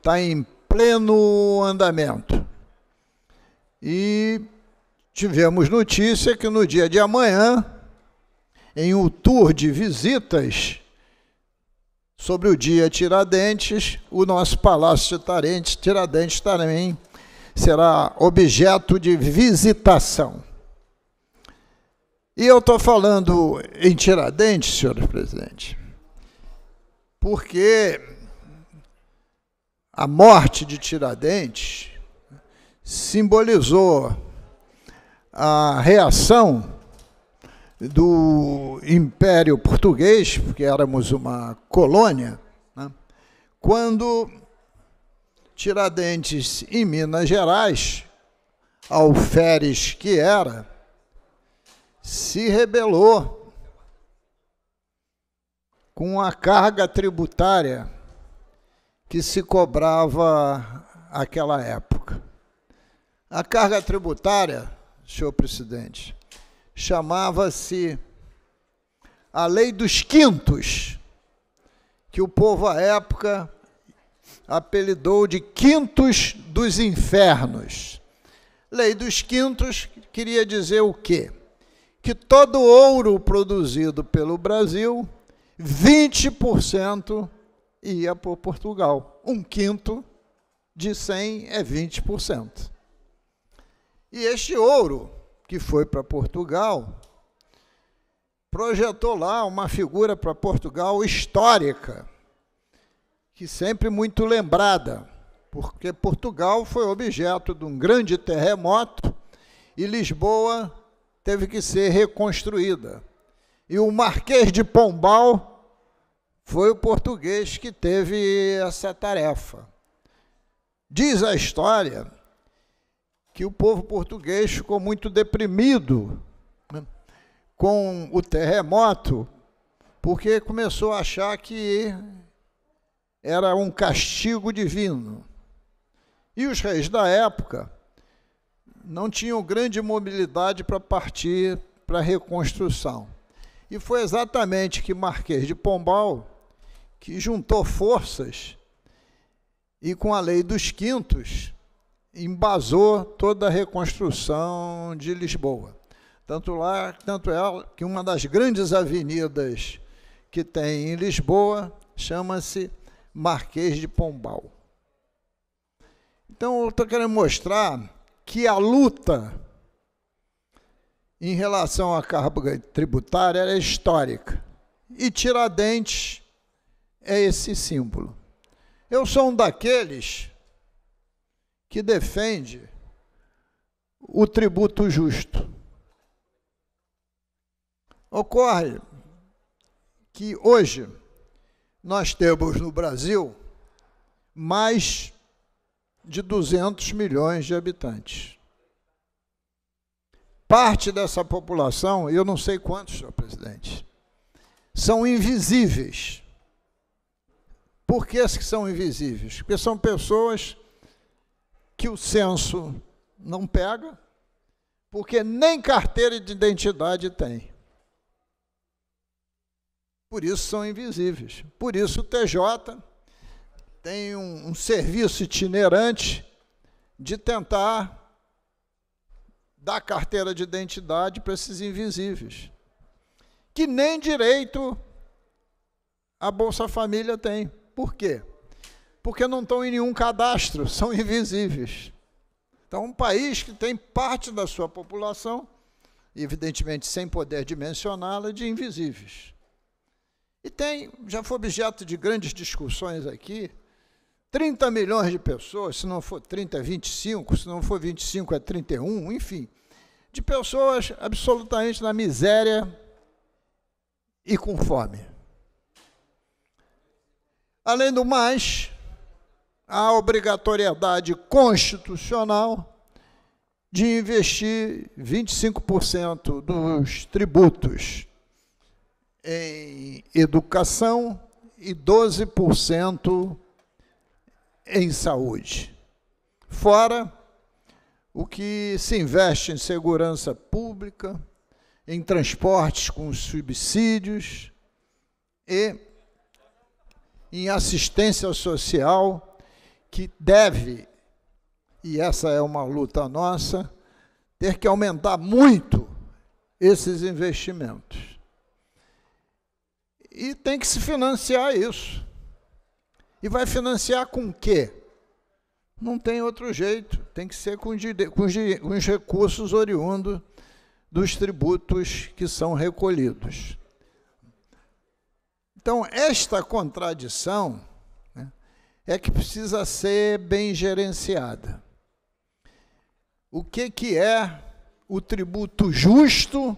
está em pleno andamento. E tivemos notícia que no dia de amanhã, em um tour de visitas sobre o dia Tiradentes, o nosso Palácio Tarentes Tiradentes também será objeto de visitação. E eu estou falando em Tiradentes, senhor presidente, porque a morte de Tiradentes simbolizou a reação do Império Português, porque éramos uma colônia, né? quando Tiradentes, em Minas Gerais, alferes que era, se rebelou com a carga tributária que se cobrava aquela época. A carga tributária, senhor presidente, chamava-se a lei dos quintos, que o povo à época apelidou de quintos dos infernos. Lei dos quintos queria dizer o quê? Que todo ouro produzido pelo Brasil, 20% ia para Portugal. Um quinto de 100 é 20%. E este ouro que foi para Portugal projetou lá uma figura para Portugal histórica, que sempre muito lembrada, porque Portugal foi objeto de um grande terremoto e Lisboa teve que ser reconstruída. E o Marquês de Pombal foi o português que teve essa tarefa. Diz a história que o povo português ficou muito deprimido né, com o terremoto, porque começou a achar que era um castigo divino. E os reis da época não tinham grande mobilidade para partir para a reconstrução. E foi exatamente que Marquês de Pombal que juntou forças e, com a lei dos quintos, embasou toda a reconstrução de Lisboa. Tanto, lá, tanto é que uma das grandes avenidas que tem em Lisboa chama-se Marquês de Pombal. Então, eu estou querendo mostrar que a luta em relação à carga tributária era é histórica. E Tiradentes é esse símbolo. Eu sou um daqueles que defende o tributo justo. Ocorre que hoje nós temos no Brasil mais de 200 milhões de habitantes. Parte dessa população, eu não sei quantos, senhor presidente, são invisíveis. Por que as que são invisíveis? Porque são pessoas que o censo não pega, porque nem carteira de identidade tem. Por isso são invisíveis. Por isso o TJ tem um, um serviço itinerante de tentar dar carteira de identidade para esses invisíveis, que nem direito a Bolsa Família tem. Por quê? Porque não estão em nenhum cadastro, são invisíveis. Então, um país que tem parte da sua população, evidentemente sem poder dimensioná-la, de invisíveis. E tem, já foi objeto de grandes discussões aqui, 30 milhões de pessoas, se não for 30, 25, se não for 25, é 31, enfim, de pessoas absolutamente na miséria e com fome. Além do mais, a obrigatoriedade constitucional de investir 25% dos tributos em educação e 12% em saúde. Fora o que se investe em segurança pública, em transportes com subsídios e em assistência social que deve, e essa é uma luta nossa, ter que aumentar muito esses investimentos. E tem que se financiar isso. E vai financiar com o quê? Não tem outro jeito, tem que ser com com com os recursos oriundos dos tributos que são recolhidos. Então, esta contradição né, é que precisa ser bem gerenciada. O que, que é o tributo justo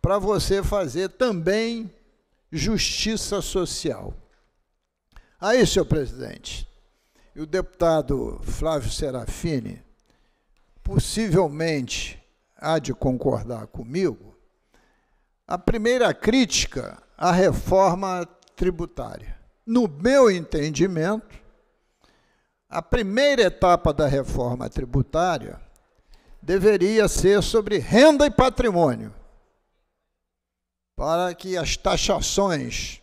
para você fazer também justiça social? Aí, senhor presidente, e o deputado Flávio Serafini possivelmente há de concordar comigo, a primeira crítica a reforma tributária. No meu entendimento, a primeira etapa da reforma tributária deveria ser sobre renda e patrimônio, para que as taxações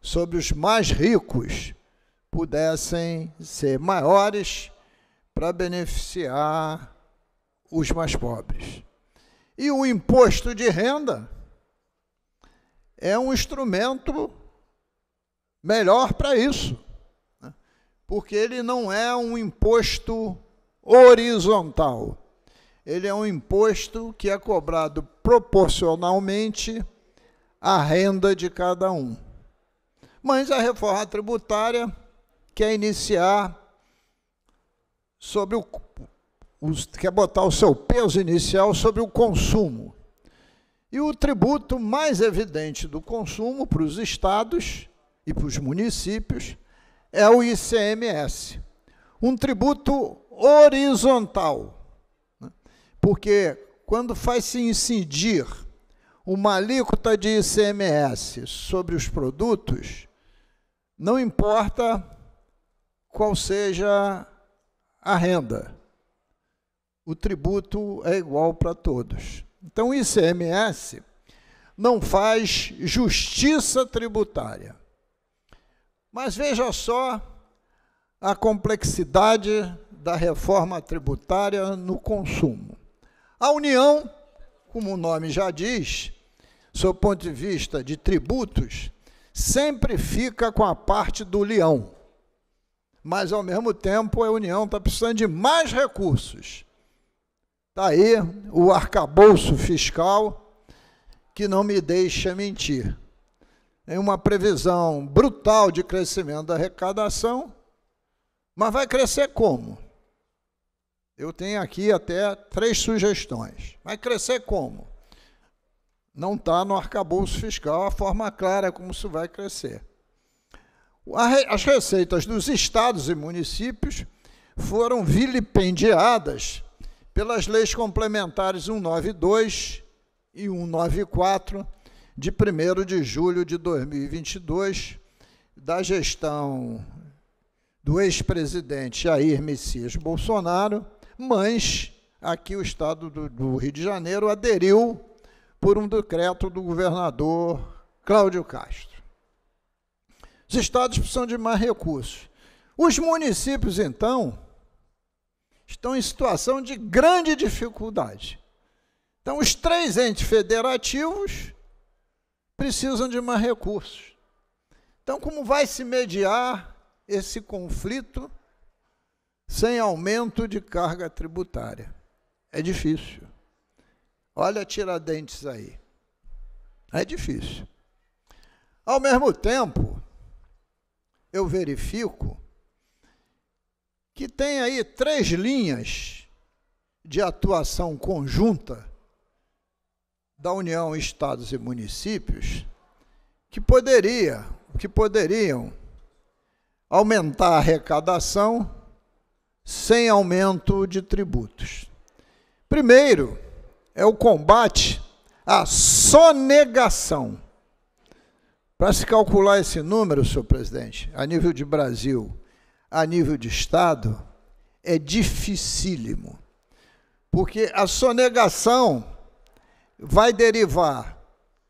sobre os mais ricos pudessem ser maiores para beneficiar os mais pobres. E o imposto de renda é um instrumento melhor para isso, né? porque ele não é um imposto horizontal, ele é um imposto que é cobrado proporcionalmente à renda de cada um. Mas a reforma tributária quer iniciar sobre o, os, quer botar o seu peso inicial sobre o consumo. E o tributo mais evidente do consumo para os estados e para os municípios é o ICMS. Um tributo horizontal, né? porque quando faz-se incidir uma alíquota de ICMS sobre os produtos, não importa qual seja a renda, o tributo é igual para todos. Então, o ICMS não faz justiça tributária. Mas veja só a complexidade da reforma tributária no consumo. A União, como o nome já diz, do ponto de vista de tributos, sempre fica com a parte do leão. Mas, ao mesmo tempo, a União está precisando de mais recursos Está aí o arcabouço fiscal que não me deixa mentir. Tem uma previsão brutal de crescimento da arrecadação, mas vai crescer como? Eu tenho aqui até três sugestões. Vai crescer como? Não está no arcabouço fiscal a forma clara como isso vai crescer. As receitas dos estados e municípios foram vilipendiadas pelas leis complementares 192 e 194 de 1 de julho de 2022 da gestão do ex-presidente Jair Messias Bolsonaro, mas aqui o Estado do, do, Rio de Janeiro aderiu por um decreto do governador Cláudio Castro. Os estados precisam de mais recursos. Os municípios, então, estão em situação de grande dificuldade. Então, os três entes federativos precisam de mais recursos. Então, como vai se mediar esse conflito sem aumento de carga tributária? É difícil. Olha Tiradentes aí. É difícil. Ao mesmo tempo, eu verifico que tem aí três linhas de atuação conjunta da União, estados e municípios que poderia, que poderiam aumentar a arrecadação sem aumento de tributos. Primeiro é o combate à sonegação. Para se calcular esse número, senhor presidente, a nível de Brasil, a nível de Estado é dificílimo, porque a sonegação vai derivar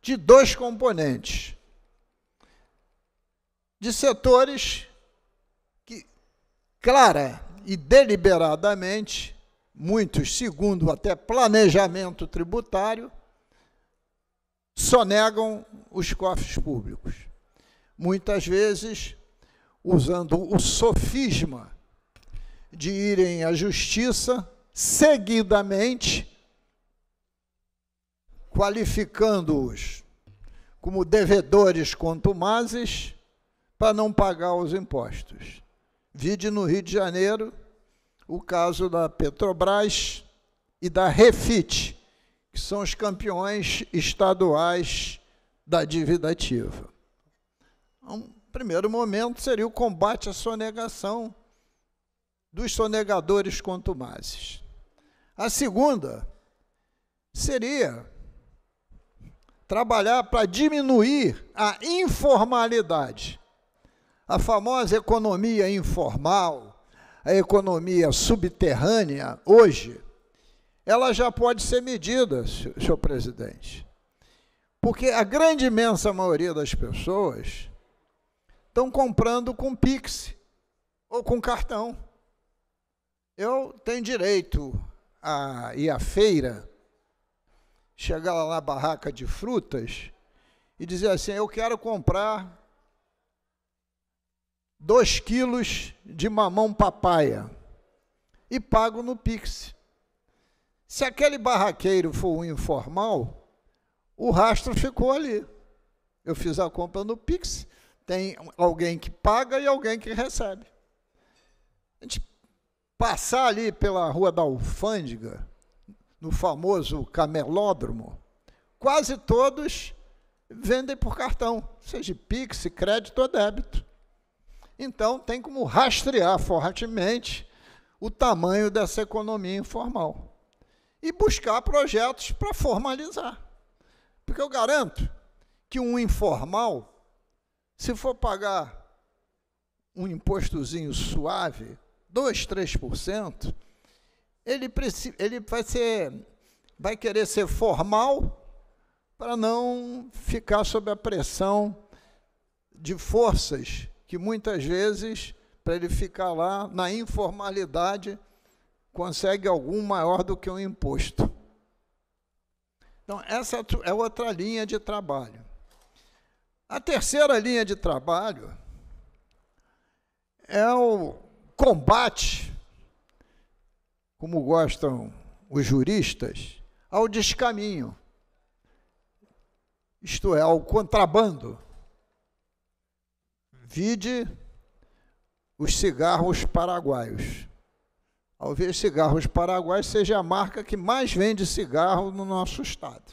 de dois componentes: de setores que, clara e deliberadamente, muitos, segundo até planejamento tributário, sonegam os cofres públicos. Muitas vezes usando o sofisma de irem à justiça seguidamente, qualificando-os como devedores contumazes para não pagar os impostos. Vide no Rio de Janeiro o caso da Petrobras e da Refit, que são os campeões estaduais da dívida ativa. Então, primeiro momento seria o combate à sonegação dos sonegadores contumazes. A segunda seria trabalhar para diminuir a informalidade, a famosa economia informal, a economia subterrânea hoje. Ela já pode ser medida, senhor presidente. Porque a grande imensa maioria das pessoas estão comprando com Pix ou com cartão. Eu tenho direito a ir à feira, chegar lá na barraca de frutas e dizer assim: eu quero comprar dois quilos de mamão papaya e pago no Pix. Se aquele barraqueiro for um informal, o rastro ficou ali. Eu fiz a compra no Pix tem alguém que paga e alguém que recebe. A gente passar ali pela Rua da Alfândega, no famoso camelódromo, quase todos vendem por cartão, seja Pix, crédito ou débito. Então, tem como rastrear fortemente o tamanho dessa economia informal e buscar projetos para formalizar. Porque eu garanto que um informal se for pagar um impostozinho suave, 2, 3%, ele, ele vai, ser, vai querer ser formal para não ficar sob a pressão de forças que muitas vezes, para ele ficar lá na informalidade, consegue algum maior do que um imposto. Então, essa é, é outra linha de trabalho. A terceira linha de trabalho é o combate, como gostam os juristas, ao descaminho, isto é, ao contrabando. Vide os cigarros paraguaios. Talvez cigarros paraguaios seja a marca que mais vende cigarro no nosso estado.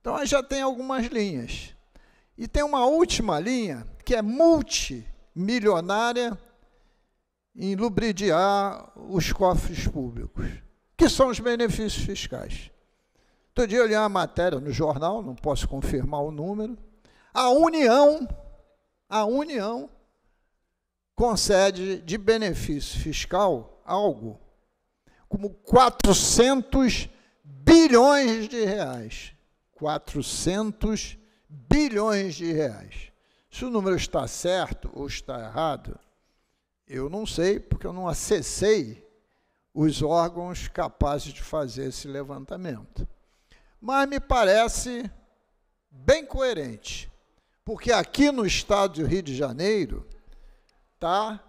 Então, aí já tem algumas linhas. E tem uma última linha, que é multimilionária em lubridiar os cofres públicos, que são os benefícios fiscais. Outro dia eu li uma matéria no jornal, não posso confirmar o número. A União, a União concede de benefício fiscal algo como 400 bilhões de reais. 400 bilhões de reais. Se o número está certo ou está errado, eu não sei, porque eu não acessei os órgãos capazes de fazer esse levantamento. Mas me parece bem coerente, porque aqui no estado do Rio de Janeiro, está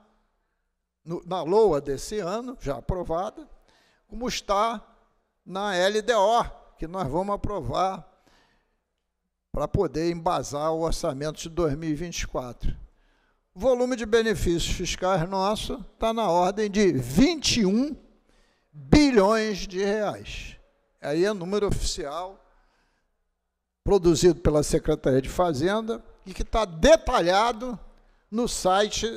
na LOA desse ano, já aprovada, como está na LDO, que nós vamos aprovar para poder embasar o orçamento de 2024. O volume de benefícios fiscais nosso está na ordem de 21 bilhões de reais. Aí é número oficial produzido pela Secretaria de Fazenda e que está detalhado no site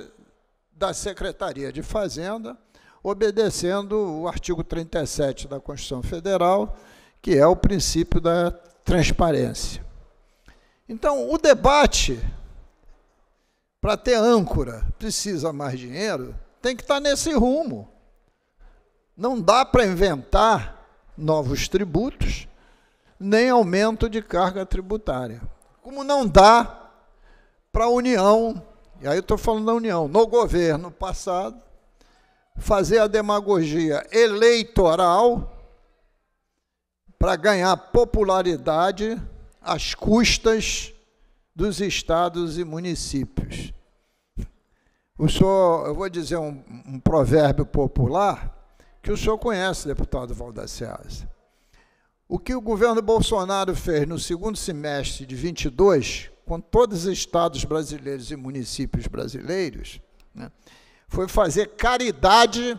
da Secretaria de Fazenda, obedecendo o artigo 37 da Constituição Federal, que é o princípio da transparência. Então, o debate, para ter âncora, precisa mais dinheiro, tem que estar tá nesse rumo. Não dá para inventar novos tributos, nem aumento de carga tributária. Como não dá para a União, e aí eu estou falando da União, no governo passado, fazer a demagogia eleitoral para ganhar popularidade às custas dos estados e municípios. O senhor, eu vou dizer um, um provérbio popular que o senhor conhece, deputado Valdaceasa. O que o governo Bolsonaro fez no segundo semestre de 22, com todos os estados brasileiros e municípios brasileiros, né, foi fazer caridade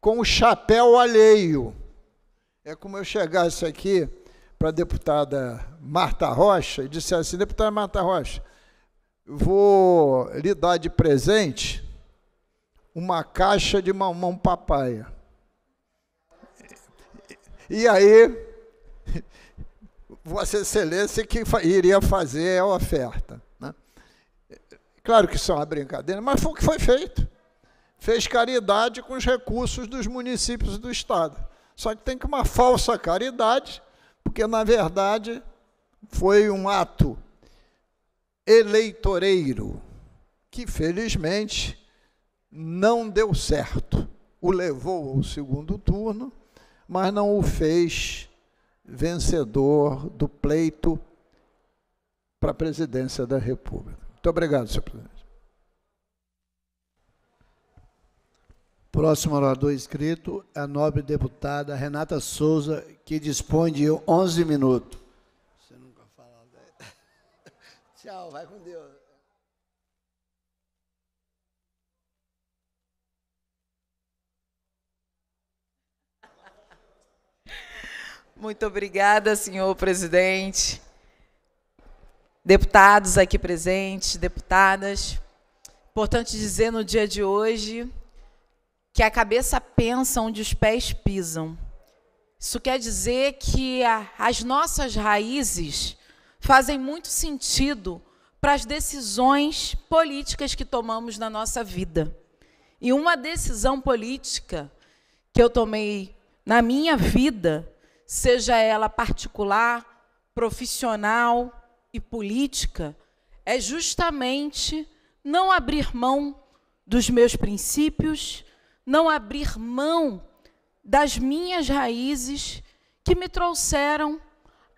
com o chapéu alheio. É como eu chegasse aqui para a deputada Marta Rocha e disse assim: deputada Marta Rocha, vou lhe dar de presente uma caixa de mamão papaya. E aí, Vossa Excelência que iria fazer a oferta. Né? Claro que isso é uma brincadeira, mas foi o que foi feito. Fez caridade com os recursos dos municípios do Estado. Só que tem que uma falsa caridade porque na verdade foi um ato eleitoreiro que felizmente não deu certo. O levou ao segundo turno, mas não o fez vencedor do pleito para a presidência da República. Muito obrigado, senhor presidente. Próximo orador inscrito é a nobre deputada Renata Souza, que dispõe de 11 minutos. Você nunca fala né? Tchau, vai com Deus. Muito obrigada, senhor presidente. Deputados aqui presentes, deputadas. Importante dizer no dia de hoje que a cabeça pensa onde os pés pisam. Isso quer dizer que a, as nossas raízes fazem muito sentido para as decisões políticas que tomamos na nossa vida. E uma decisão política que eu tomei na minha vida, seja ela particular, profissional e política, é justamente não abrir mão dos meus princípios, não abrir mão das minhas raízes que me trouxeram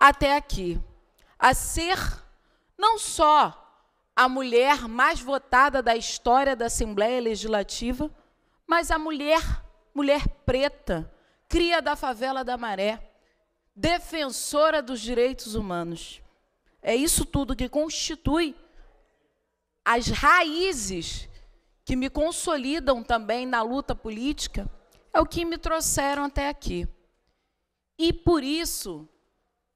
até aqui, a ser não só a mulher mais votada da história da Assembleia Legislativa, mas a mulher, mulher preta, cria da favela da Maré, defensora dos direitos humanos. É isso tudo que constitui as raízes que me consolidam também na luta política, é o que me trouxeram até aqui. E por isso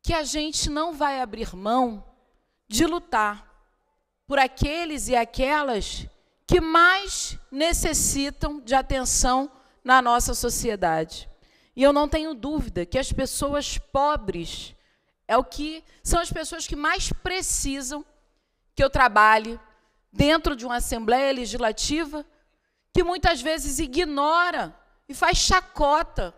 que a gente não vai abrir mão de lutar por aqueles e aquelas que mais necessitam de atenção na nossa sociedade. E eu não tenho dúvida que as pessoas pobres é o que são as pessoas que mais precisam que eu trabalhe dentro de uma Assembleia Legislativa que muitas vezes ignora e faz chacota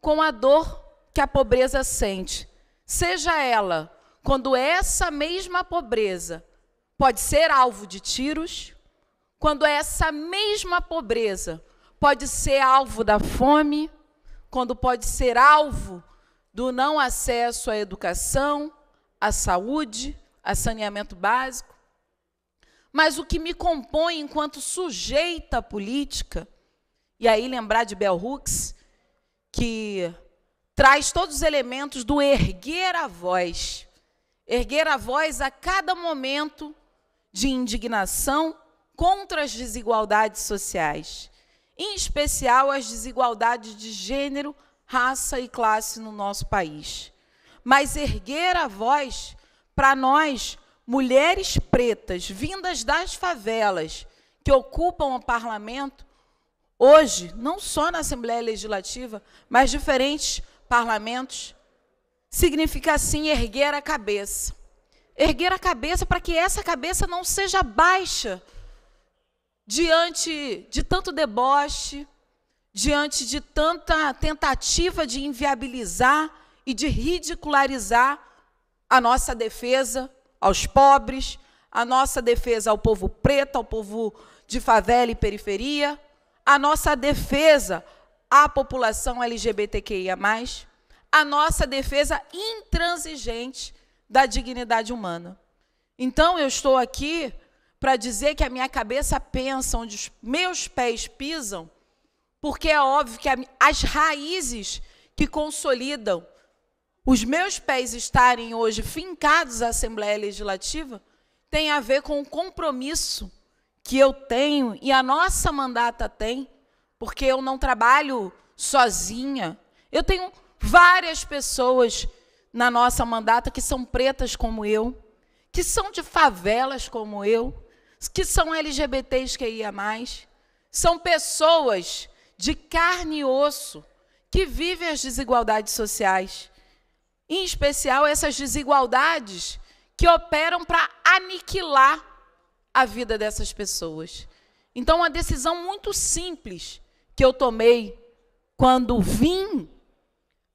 com a dor que a pobreza sente. Seja ela quando essa mesma pobreza pode ser alvo de tiros, quando essa mesma pobreza pode ser alvo da fome, quando pode ser alvo do não acesso à educação, à saúde, a saneamento básico. Mas o que me compõe enquanto sujeita política, e aí lembrar de Bell Hooks, que traz todos os elementos do erguer a voz. Erguer a voz a cada momento de indignação contra as desigualdades sociais, em especial as desigualdades de gênero, raça e classe no nosso país. Mas erguer a voz, para nós, mulheres pretas vindas das favelas que ocupam o parlamento, hoje, não só na Assembleia Legislativa, mas diferentes parlamentos, significa assim erguer a cabeça. Erguer a cabeça para que essa cabeça não seja baixa diante de tanto deboche, diante de tanta tentativa de inviabilizar e de ridicularizar a nossa defesa aos pobres, a nossa defesa ao povo preto, ao povo de favela e periferia, a nossa defesa à população LGBTQIA, a nossa defesa intransigente da dignidade humana. Então, eu estou aqui para dizer que a minha cabeça pensa onde os meus pés pisam, porque é óbvio que as raízes que consolidam os meus pés estarem hoje fincados à Assembleia Legislativa tem a ver com o compromisso que eu tenho e a nossa mandata tem, porque eu não trabalho sozinha. Eu tenho várias pessoas na nossa mandata que são pretas como eu, que são de favelas como eu, que são LGBTs que ia mais, são pessoas de carne e osso que vivem as desigualdades sociais em especial essas desigualdades que operam para aniquilar a vida dessas pessoas. Então, uma decisão muito simples que eu tomei quando vim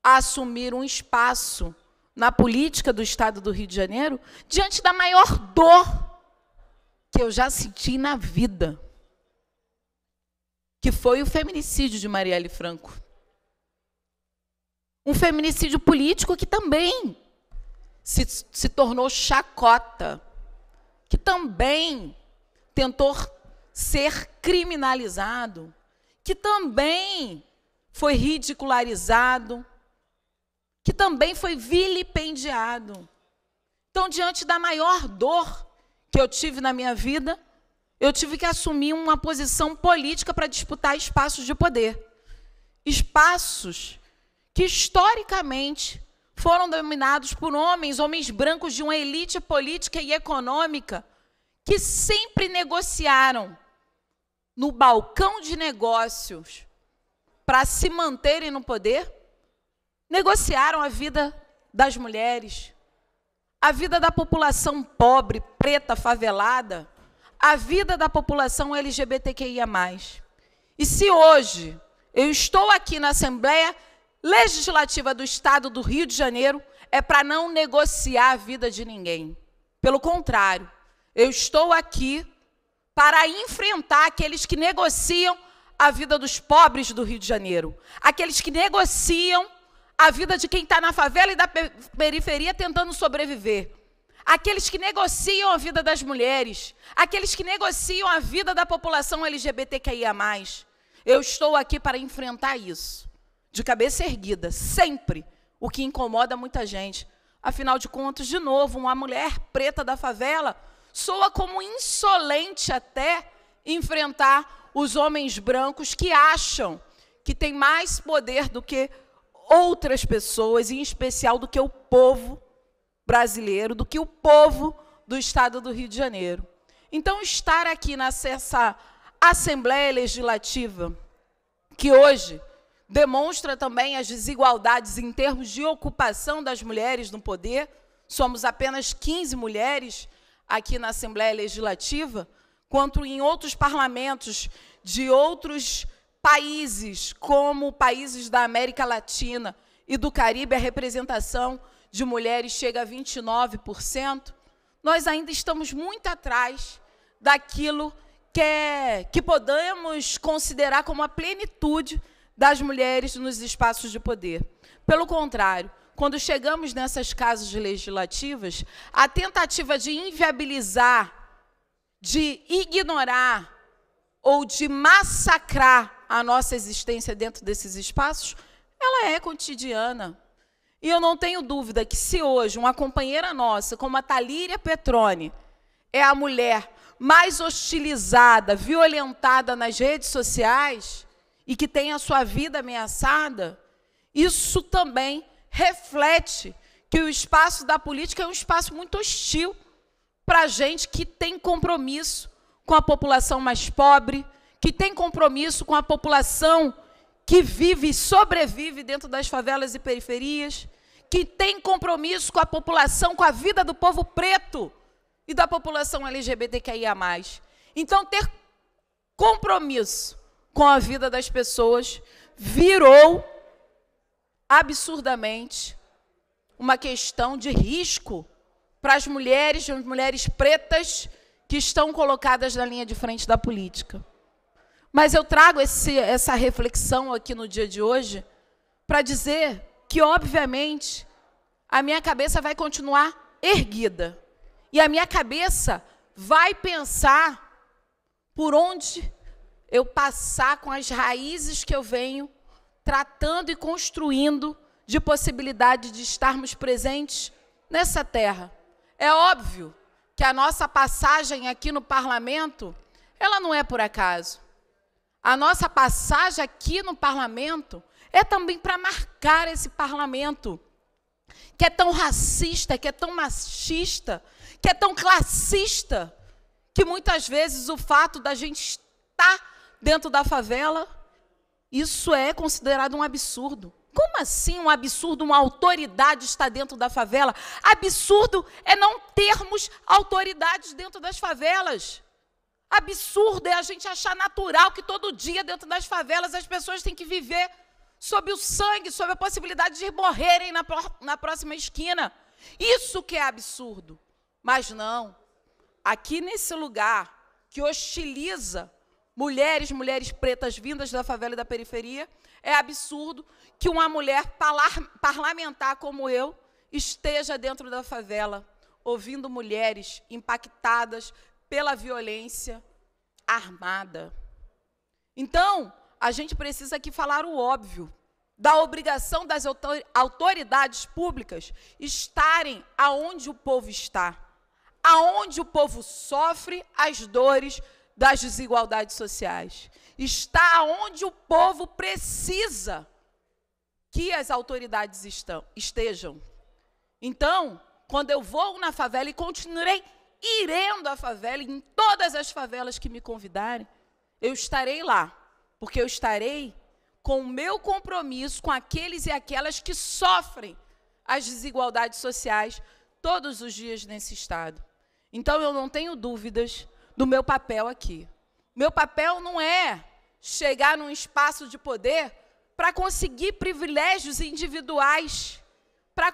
assumir um espaço na política do Estado do Rio de Janeiro, diante da maior dor que eu já senti na vida, que foi o feminicídio de Marielle Franco. Um feminicídio político que também se, se tornou chacota, que também tentou ser criminalizado, que também foi ridicularizado, que também foi vilipendiado. Então, diante da maior dor que eu tive na minha vida, eu tive que assumir uma posição política para disputar espaços de poder. Espaços que historicamente foram dominados por homens, homens brancos de uma elite política e econômica, que sempre negociaram no balcão de negócios para se manterem no poder, negociaram a vida das mulheres, a vida da população pobre, preta, favelada, a vida da população LGBTQIA. E se hoje eu estou aqui na Assembleia legislativa do Estado do Rio de Janeiro é para não negociar a vida de ninguém. Pelo contrário, eu estou aqui para enfrentar aqueles que negociam a vida dos pobres do Rio de Janeiro, aqueles que negociam a vida de quem está na favela e da periferia tentando sobreviver, aqueles que negociam a vida das mulheres, aqueles que negociam a vida da população LGBTQIA. Eu estou aqui para enfrentar isso de cabeça erguida, sempre, o que incomoda muita gente. Afinal de contas, de novo, uma mulher preta da favela soa como insolente até enfrentar os homens brancos que acham que tem mais poder do que outras pessoas, em especial do que o povo brasileiro, do que o povo do estado do Rio de Janeiro. Então, estar aqui nessa Assembleia Legislativa, que hoje demonstra também as desigualdades em termos de ocupação das mulheres no poder. Somos apenas 15 mulheres aqui na Assembleia Legislativa, quanto em outros parlamentos de outros países, como países da América Latina e do Caribe, a representação de mulheres chega a 29%. Nós ainda estamos muito atrás daquilo que, é, que podemos considerar como a plenitude das mulheres nos espaços de poder. Pelo contrário, quando chegamos nessas casas legislativas, a tentativa de inviabilizar, de ignorar ou de massacrar a nossa existência dentro desses espaços, ela é cotidiana. E eu não tenho dúvida que se hoje uma companheira nossa, como a Talíria Petrone, é a mulher mais hostilizada, violentada nas redes sociais, e que tem a sua vida ameaçada, isso também reflete que o espaço da política é um espaço muito hostil para gente que tem compromisso com a população mais pobre, que tem compromisso com a população que vive e sobrevive dentro das favelas e periferias, que tem compromisso com a população, com a vida do povo preto e da população LGBTQIA. Então, ter compromisso com a vida das pessoas virou absurdamente uma questão de risco para as mulheres, as mulheres pretas que estão colocadas na linha de frente da política. Mas eu trago esse, essa reflexão aqui no dia de hoje para dizer que, obviamente, a minha cabeça vai continuar erguida. E a minha cabeça vai pensar por onde eu passar com as raízes que eu venho tratando e construindo de possibilidade de estarmos presentes nessa terra. É óbvio que a nossa passagem aqui no parlamento, ela não é por acaso. A nossa passagem aqui no parlamento é também para marcar esse parlamento que é tão racista, que é tão machista, que é tão classista, que muitas vezes o fato da gente estar dentro da favela. Isso é considerado um absurdo. Como assim um absurdo, uma autoridade está dentro da favela? Absurdo é não termos autoridades dentro das favelas. Absurdo é a gente achar natural que todo dia dentro das favelas as pessoas têm que viver sob o sangue, sob a possibilidade de morrerem na, na próxima esquina. Isso que é absurdo. Mas não. Aqui nesse lugar que hostiliza mulheres, mulheres pretas vindas da favela e da periferia, é absurdo que uma mulher parlamentar como eu esteja dentro da favela, ouvindo mulheres impactadas pela violência armada. Então, a gente precisa aqui falar o óbvio, da obrigação das autoridades públicas estarem aonde o povo está, aonde o povo sofre as dores das desigualdades sociais. Está onde o povo precisa que as autoridades estão, estejam. Então, quando eu vou na favela e continuarei irendo à favela, em todas as favelas que me convidarem, eu estarei lá, porque eu estarei com o meu compromisso com aqueles e aquelas que sofrem as desigualdades sociais todos os dias nesse estado. Então eu não tenho dúvidas do meu papel aqui. Meu papel não é chegar num espaço de poder para conseguir privilégios individuais, para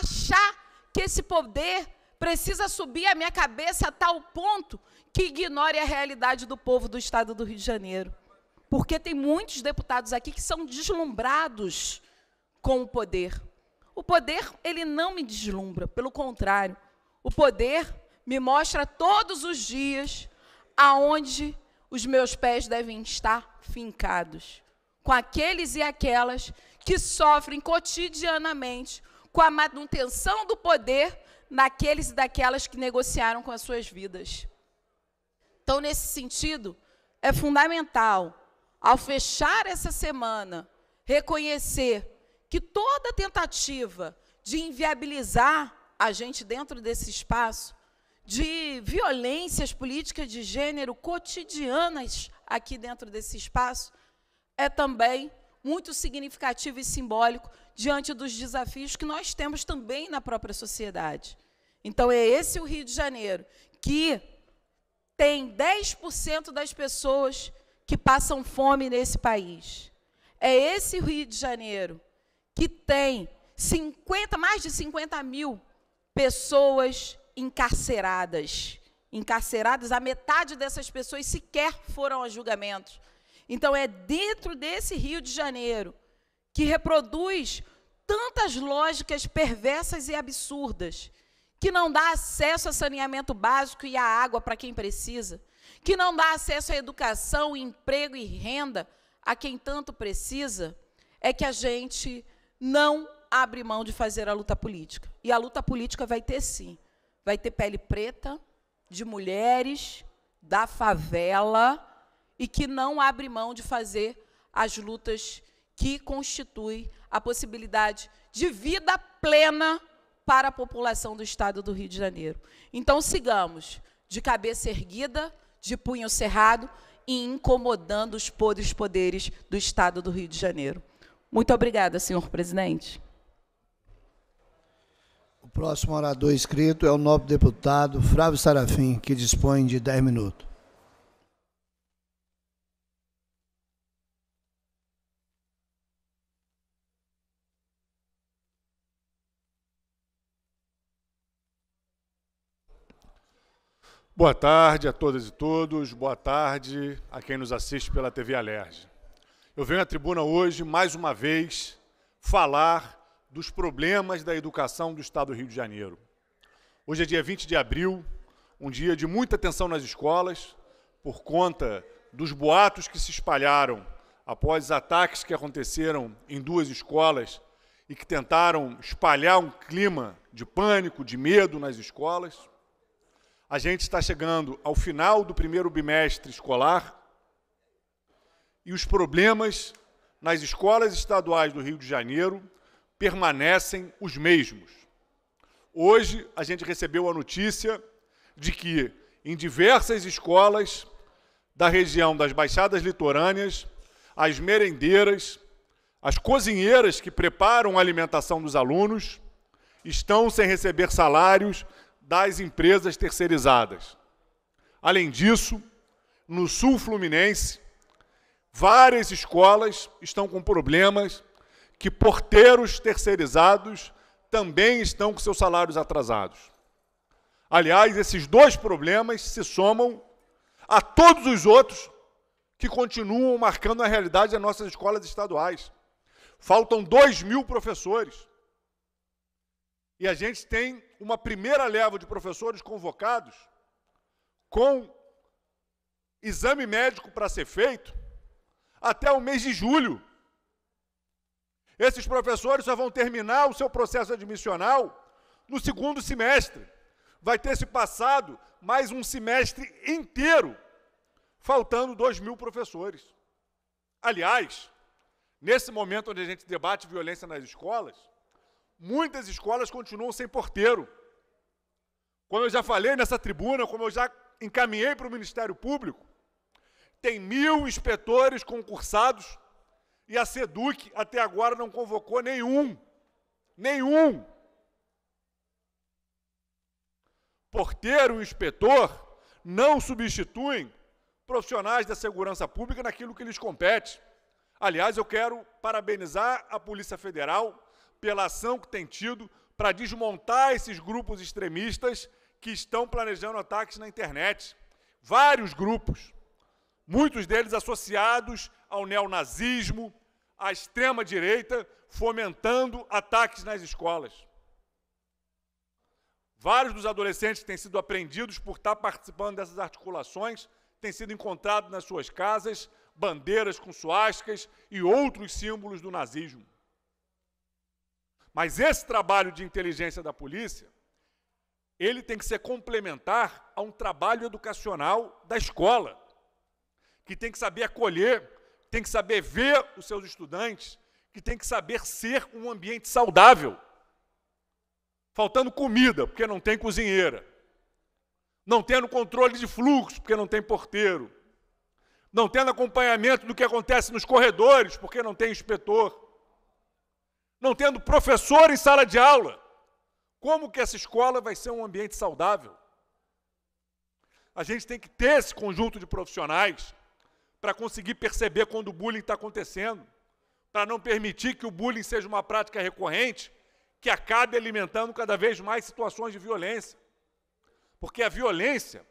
achar que esse poder precisa subir a minha cabeça a tal ponto que ignore a realidade do povo do estado do Rio de Janeiro. Porque tem muitos deputados aqui que são deslumbrados com o poder. O poder, ele não me deslumbra, pelo contrário. O poder me mostra todos os dias aonde os meus pés devem estar fincados com aqueles e aquelas que sofrem cotidianamente com a manutenção do poder daqueles e daquelas que negociaram com as suas vidas. Então, nesse sentido, é fundamental, ao fechar essa semana, reconhecer que toda tentativa de inviabilizar a gente dentro desse espaço de violências políticas de gênero cotidianas aqui dentro desse espaço, é também muito significativo e simbólico diante dos desafios que nós temos também na própria sociedade. Então, é esse o Rio de Janeiro, que tem 10% das pessoas que passam fome nesse país. É esse o Rio de Janeiro que tem 50, mais de 50 mil pessoas encarceradas. Encarceradas, a metade dessas pessoas sequer foram a julgamento. Então, é dentro desse Rio de Janeiro que reproduz tantas lógicas perversas e absurdas, que não dá acesso a saneamento básico e a água para quem precisa, que não dá acesso à educação, emprego e renda a quem tanto precisa, é que a gente não abre mão de fazer a luta política. E a luta política vai ter sim vai ter pele preta, de mulheres, da favela, e que não abre mão de fazer as lutas que constituem a possibilidade de vida plena para a população do estado do Rio de Janeiro. Então, sigamos de cabeça erguida, de punho cerrado e incomodando os podres poderes do estado do Rio de Janeiro. Muito obrigada, senhor presidente. Próximo orador inscrito é o nobre deputado Flávio Sarafim, que dispõe de 10 minutos. Boa tarde a todas e todos, boa tarde a quem nos assiste pela TV Alerj. Eu venho à tribuna hoje, mais uma vez, falar dos problemas da educação do Estado do Rio de Janeiro. Hoje é dia 20 de abril, um dia de muita tensão nas escolas, por conta dos boatos que se espalharam após ataques que aconteceram em duas escolas e que tentaram espalhar um clima de pânico, de medo nas escolas. A gente está chegando ao final do primeiro bimestre escolar e os problemas nas escolas estaduais do Rio de Janeiro permanecem os mesmos. Hoje a gente recebeu a notícia de que em diversas escolas da região das Baixadas Litorâneas, as merendeiras, as cozinheiras que preparam a alimentação dos alunos estão sem receber salários das empresas terceirizadas. Além disso, no sul fluminense, várias escolas estão com problemas que porteiros terceirizados também estão com seus salários atrasados. Aliás, esses dois problemas se somam a todos os outros que continuam marcando a realidade das nossas escolas estaduais. Faltam 2 mil professores. E a gente tem uma primeira leva de professores convocados com exame médico para ser feito até o mês de julho. Esses professores só vão terminar o seu processo admissional no segundo semestre. Vai ter se passado mais um semestre inteiro, faltando 2 mil professores. Aliás, nesse momento onde a gente debate violência nas escolas, muitas escolas continuam sem porteiro. Como eu já falei nessa tribuna, como eu já encaminhei para o Ministério Público, tem mil inspetores concursados e a SEDUC até agora não convocou nenhum. Nenhum. Porteiro e inspetor não substituem profissionais da segurança pública naquilo que lhes compete. Aliás, eu quero parabenizar a Polícia Federal pela ação que tem tido para desmontar esses grupos extremistas que estão planejando ataques na internet. Vários grupos, muitos deles associados ao neonazismo, à extrema-direita, fomentando ataques nas escolas. Vários dos adolescentes que têm sido apreendidos por estar participando dessas articulações têm sido encontrados nas suas casas bandeiras com suásticas e outros símbolos do nazismo. Mas esse trabalho de inteligência da polícia, ele tem que ser complementar a um trabalho educacional da escola, que tem que saber acolher tem que saber ver os seus estudantes, que tem que saber ser um ambiente saudável. Faltando comida, porque não tem cozinheira. Não tendo controle de fluxo, porque não tem porteiro. Não tendo acompanhamento do que acontece nos corredores, porque não tem inspetor. Não tendo professor em sala de aula. Como que essa escola vai ser um ambiente saudável? A gente tem que ter esse conjunto de profissionais para conseguir perceber quando o bullying está acontecendo, para não permitir que o bullying seja uma prática recorrente que acabe alimentando cada vez mais situações de violência. Porque a violência,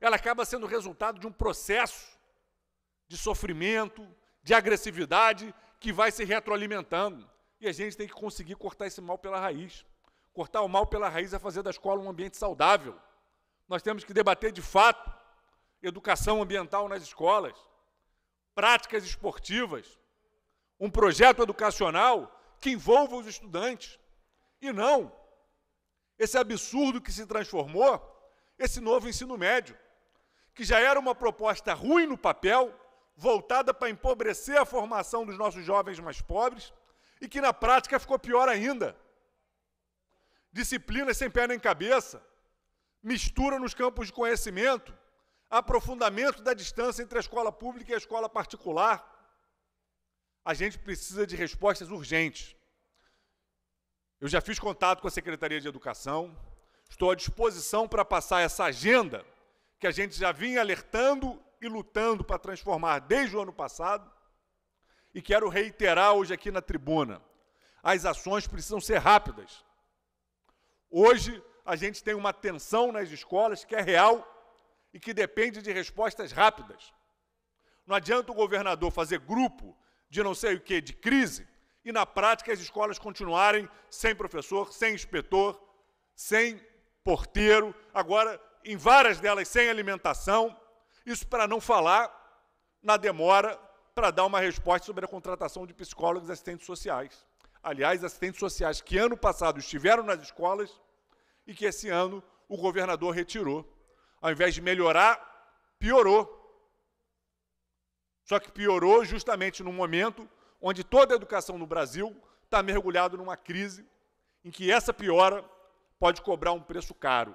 ela acaba sendo resultado de um processo de sofrimento, de agressividade que vai se retroalimentando. E a gente tem que conseguir cortar esse mal pela raiz. Cortar o mal pela raiz é fazer da escola um ambiente saudável. Nós temos que debater de fato educação ambiental nas escolas, práticas esportivas, um projeto educacional que envolva os estudantes. E não esse absurdo que se transformou esse novo ensino médio, que já era uma proposta ruim no papel, voltada para empobrecer a formação dos nossos jovens mais pobres e que na prática ficou pior ainda. Disciplinas sem perna em cabeça, mistura nos campos de conhecimento, aprofundamento da distância entre a escola pública e a escola particular, a gente precisa de respostas urgentes. Eu já fiz contato com a Secretaria de Educação, estou à disposição para passar essa agenda que a gente já vinha alertando e lutando para transformar desde o ano passado, e quero reiterar hoje aqui na tribuna: as ações precisam ser rápidas. Hoje, a gente tem uma tensão nas escolas que é real e que depende de respostas rápidas. Não adianta o governador fazer grupo de não sei o que, de crise, e na prática as escolas continuarem sem professor, sem inspetor, sem porteiro, agora em várias delas sem alimentação. Isso para não falar na demora para dar uma resposta sobre a contratação de psicólogos e assistentes sociais. Aliás, assistentes sociais que ano passado estiveram nas escolas e que esse ano o governador retirou. Ao invés de melhorar, piorou. Só que piorou justamente no momento onde toda a educação no Brasil está mergulhada numa crise em que essa piora pode cobrar um preço caro.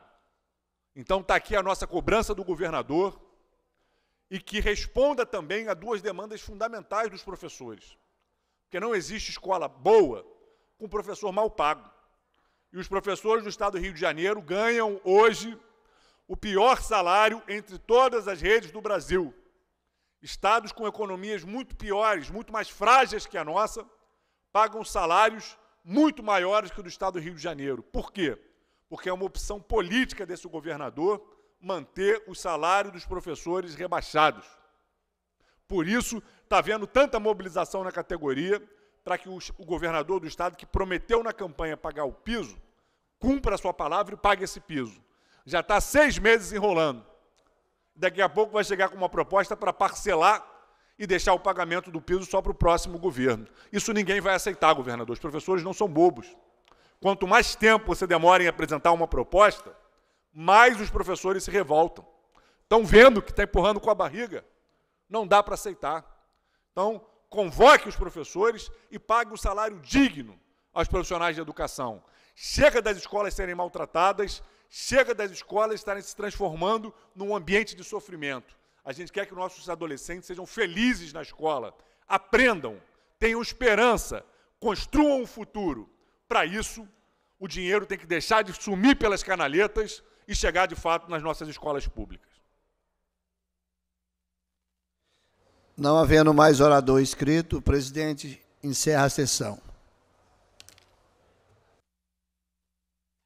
Então está aqui a nossa cobrança do governador e que responda também a duas demandas fundamentais dos professores. Porque não existe escola boa com professor mal pago. E os professores do Estado do Rio de Janeiro ganham hoje o pior salário entre todas as redes do Brasil. Estados com economias muito piores, muito mais frágeis que a nossa, pagam salários muito maiores que o do Estado do Rio de Janeiro. Por quê? Porque é uma opção política desse governador manter o salário dos professores rebaixados. Por isso, está havendo tanta mobilização na categoria para que o, o governador do Estado, que prometeu na campanha pagar o piso, cumpra a sua palavra e pague esse piso já está seis meses enrolando. Daqui a pouco vai chegar com uma proposta para parcelar e deixar o pagamento do piso só para o próximo governo. Isso ninguém vai aceitar, governador. Os professores não são bobos. Quanto mais tempo você demora em apresentar uma proposta, mais os professores se revoltam. Estão vendo que está empurrando com a barriga. Não dá para aceitar. Então, convoque os professores e pague o salário digno aos profissionais de educação. Chega das escolas serem maltratadas, chega das escolas estarem se transformando num ambiente de sofrimento. A gente quer que nossos adolescentes sejam felizes na escola, aprendam, tenham esperança, construam um futuro. Para isso, o dinheiro tem que deixar de sumir pelas canaletas e chegar de fato nas nossas escolas públicas. Não havendo mais orador inscrito, o presidente encerra a sessão.